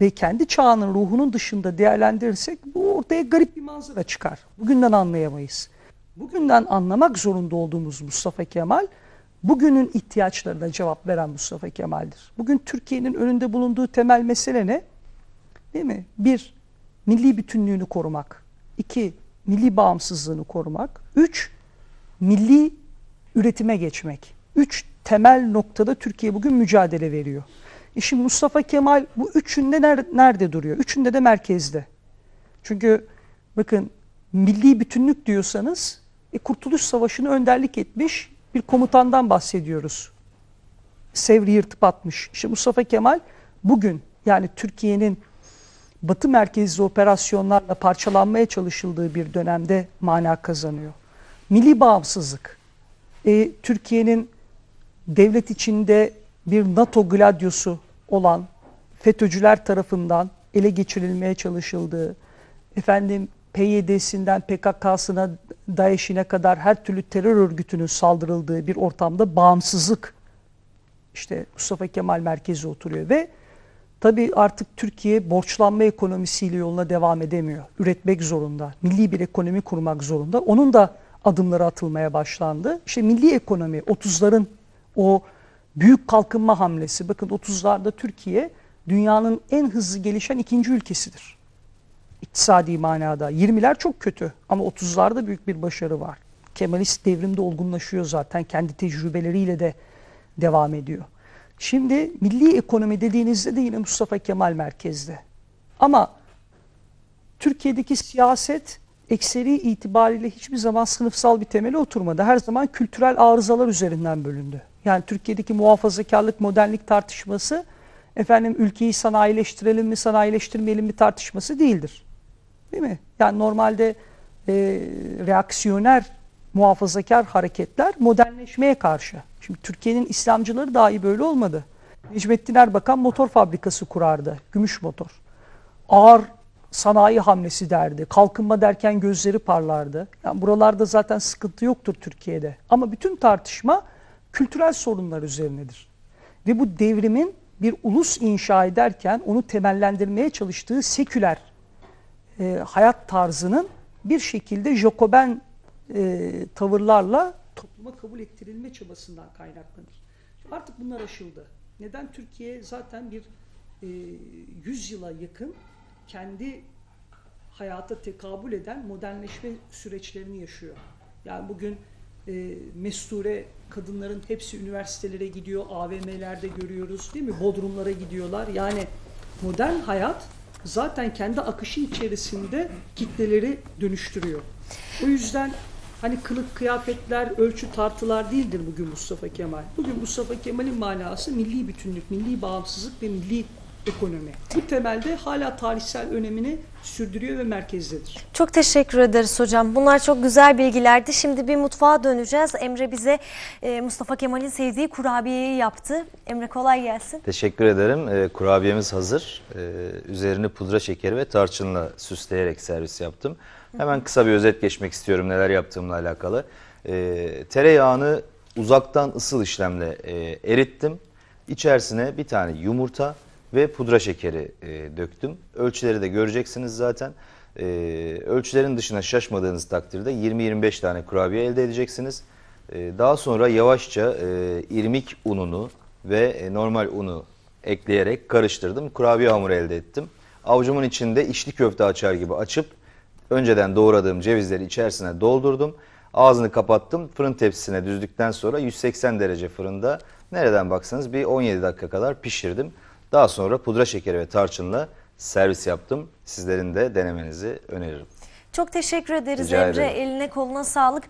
S5: ve kendi çağının ruhunun dışında değerlendirirsek bu ortaya garip bir manzara çıkar. Bugünden anlayamayız. Bugünden anlamak zorunda olduğumuz Mustafa Kemal, bugünün ihtiyaçlarına cevap veren Mustafa Kemal'dir. Bugün Türkiye'nin önünde bulunduğu temel mesele ne? Değil mi? Bir, milli bütünlüğünü korumak. İki milli bağımsızlığını korumak. Üç, milli üretime geçmek üç temel noktada Türkiye bugün mücadele veriyor. E şimdi Mustafa Kemal bu üçünde nerede, duruyor? Üçünde de merkezde. Çünkü bakın milli bütünlük diyorsanız e, Kurtuluş Savaşı'nı önderlik etmiş bir komutandan bahsediyoruz. Sevri yırtıp atmış. İşte Mustafa Kemal bugün yani Türkiye'nin batı merkezli operasyonlarla parçalanmaya çalışıldığı bir dönemde mana kazanıyor. Milli bağımsızlık, e, Türkiye'nin devlet içinde bir NATO gladyosu olan FETÖ'cüler tarafından ele geçirilmeye çalışıldığı, efendim PYD'sinden PKK'sına, DAEŞ'ine kadar her türlü terör örgütünün saldırıldığı bir ortamda bağımsızlık işte Mustafa Kemal merkezi oturuyor ve tabii artık Türkiye borçlanma ekonomisiyle yoluna devam edemiyor. Üretmek zorunda, milli bir ekonomi kurmak zorunda. Onun da adımları atılmaya başlandı. İşte milli ekonomi 30'ların o büyük kalkınma hamlesi bakın 30'larda Türkiye dünyanın en hızlı gelişen ikinci ülkesidir. İktisadi manada 20'ler çok kötü ama 30'larda büyük bir başarı var. Kemalist devrimde olgunlaşıyor zaten kendi tecrübeleriyle de devam ediyor. Şimdi milli ekonomi dediğinizde de yine Mustafa Kemal merkezde. Ama Türkiye'deki siyaset ekseri itibariyle hiçbir zaman sınıfsal bir temele oturmadı. Her zaman kültürel arızalar üzerinden bölündü. Yani Türkiye'deki muhafazakarlık, modernlik tartışması efendim ülkeyi sanayileştirelim mi, sanayileştirmeyelim mi tartışması değildir. Değil mi? Yani normalde e, reaksiyoner muhafazakar hareketler modernleşmeye karşı. Şimdi Türkiye'nin İslamcıları dahi böyle olmadı. Necmettin Erbakan motor fabrikası kurardı. Gümüş motor. Ağır sanayi hamlesi derdi. Kalkınma derken gözleri parlardı. Yani buralarda zaten sıkıntı yoktur Türkiye'de. Ama bütün tartışma kültürel sorunlar üzerinedir. Ve bu devrimin bir ulus inşa ederken onu temellendirmeye çalıştığı seküler e, hayat tarzının bir şekilde Jacoben e, tavırlarla topluma kabul ettirilme çabasından kaynaklanır. Artık bunlar aşıldı. Neden Türkiye zaten bir e, 100 yıla yakın kendi hayata tekabül eden modernleşme süreçlerini yaşıyor. Yani bugün e, mesture kadınların hepsi üniversitelere gidiyor, AVM'lerde görüyoruz değil mi? Bodrumlara gidiyorlar. Yani modern hayat zaten kendi akışı içerisinde kitleleri dönüştürüyor. O yüzden hani kılık kıyafetler, ölçü tartılar değildir bugün Mustafa Kemal. Bugün Mustafa Kemal'in manası milli bütünlük, milli bağımsızlık ve milli ekonomi. Bu temelde hala tarihsel önemini sürdürüyor ve merkezdedir.
S1: Çok teşekkür ederiz hocam. Bunlar çok güzel bilgilerdi. Şimdi bir mutfağa döneceğiz. Emre bize e, Mustafa Kemal'in sevdiği kurabiyeyi yaptı. Emre kolay gelsin.
S4: Teşekkür ederim. E, kurabiyemiz hazır. E, üzerini pudra şekeri ve tarçınla süsleyerek servis yaptım. Hemen kısa bir özet geçmek istiyorum neler yaptığımla alakalı. Tereyağını uzaktan ısıl işlemle erittim. İçerisine bir tane yumurta, ve pudra şekeri e, döktüm. Ölçüleri de göreceksiniz zaten. E, ölçülerin dışına şaşmadığınız takdirde 20-25 tane kurabiye elde edeceksiniz. E, daha sonra yavaşça e, irmik ununu ve e, normal unu ekleyerek karıştırdım. Kurabiye hamuru elde ettim. Avucumun içinde içli köfte açar gibi açıp önceden doğradığım cevizleri içerisine doldurdum. Ağzını kapattım. Fırın tepsisine düzdükten sonra 180 derece fırında nereden baksanız bir 17 dakika kadar pişirdim. Daha sonra pudra şekeri ve tarçınla servis yaptım. Sizlerin de denemenizi öneririm.
S1: Çok teşekkür ederiz Rica Emre. Ederim. Eline koluna sağlık.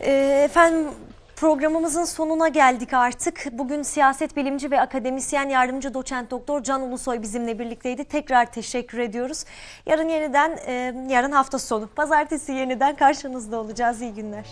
S1: Ee, efendim Programımızın sonuna geldik artık. Bugün siyaset bilimci ve akademisyen yardımcı doçent doktor Can Ulusoy bizimle birlikteydi. Tekrar teşekkür ediyoruz. Yarın yeniden, e, yarın hafta sonu. Pazartesi yeniden karşınızda olacağız. İyi günler.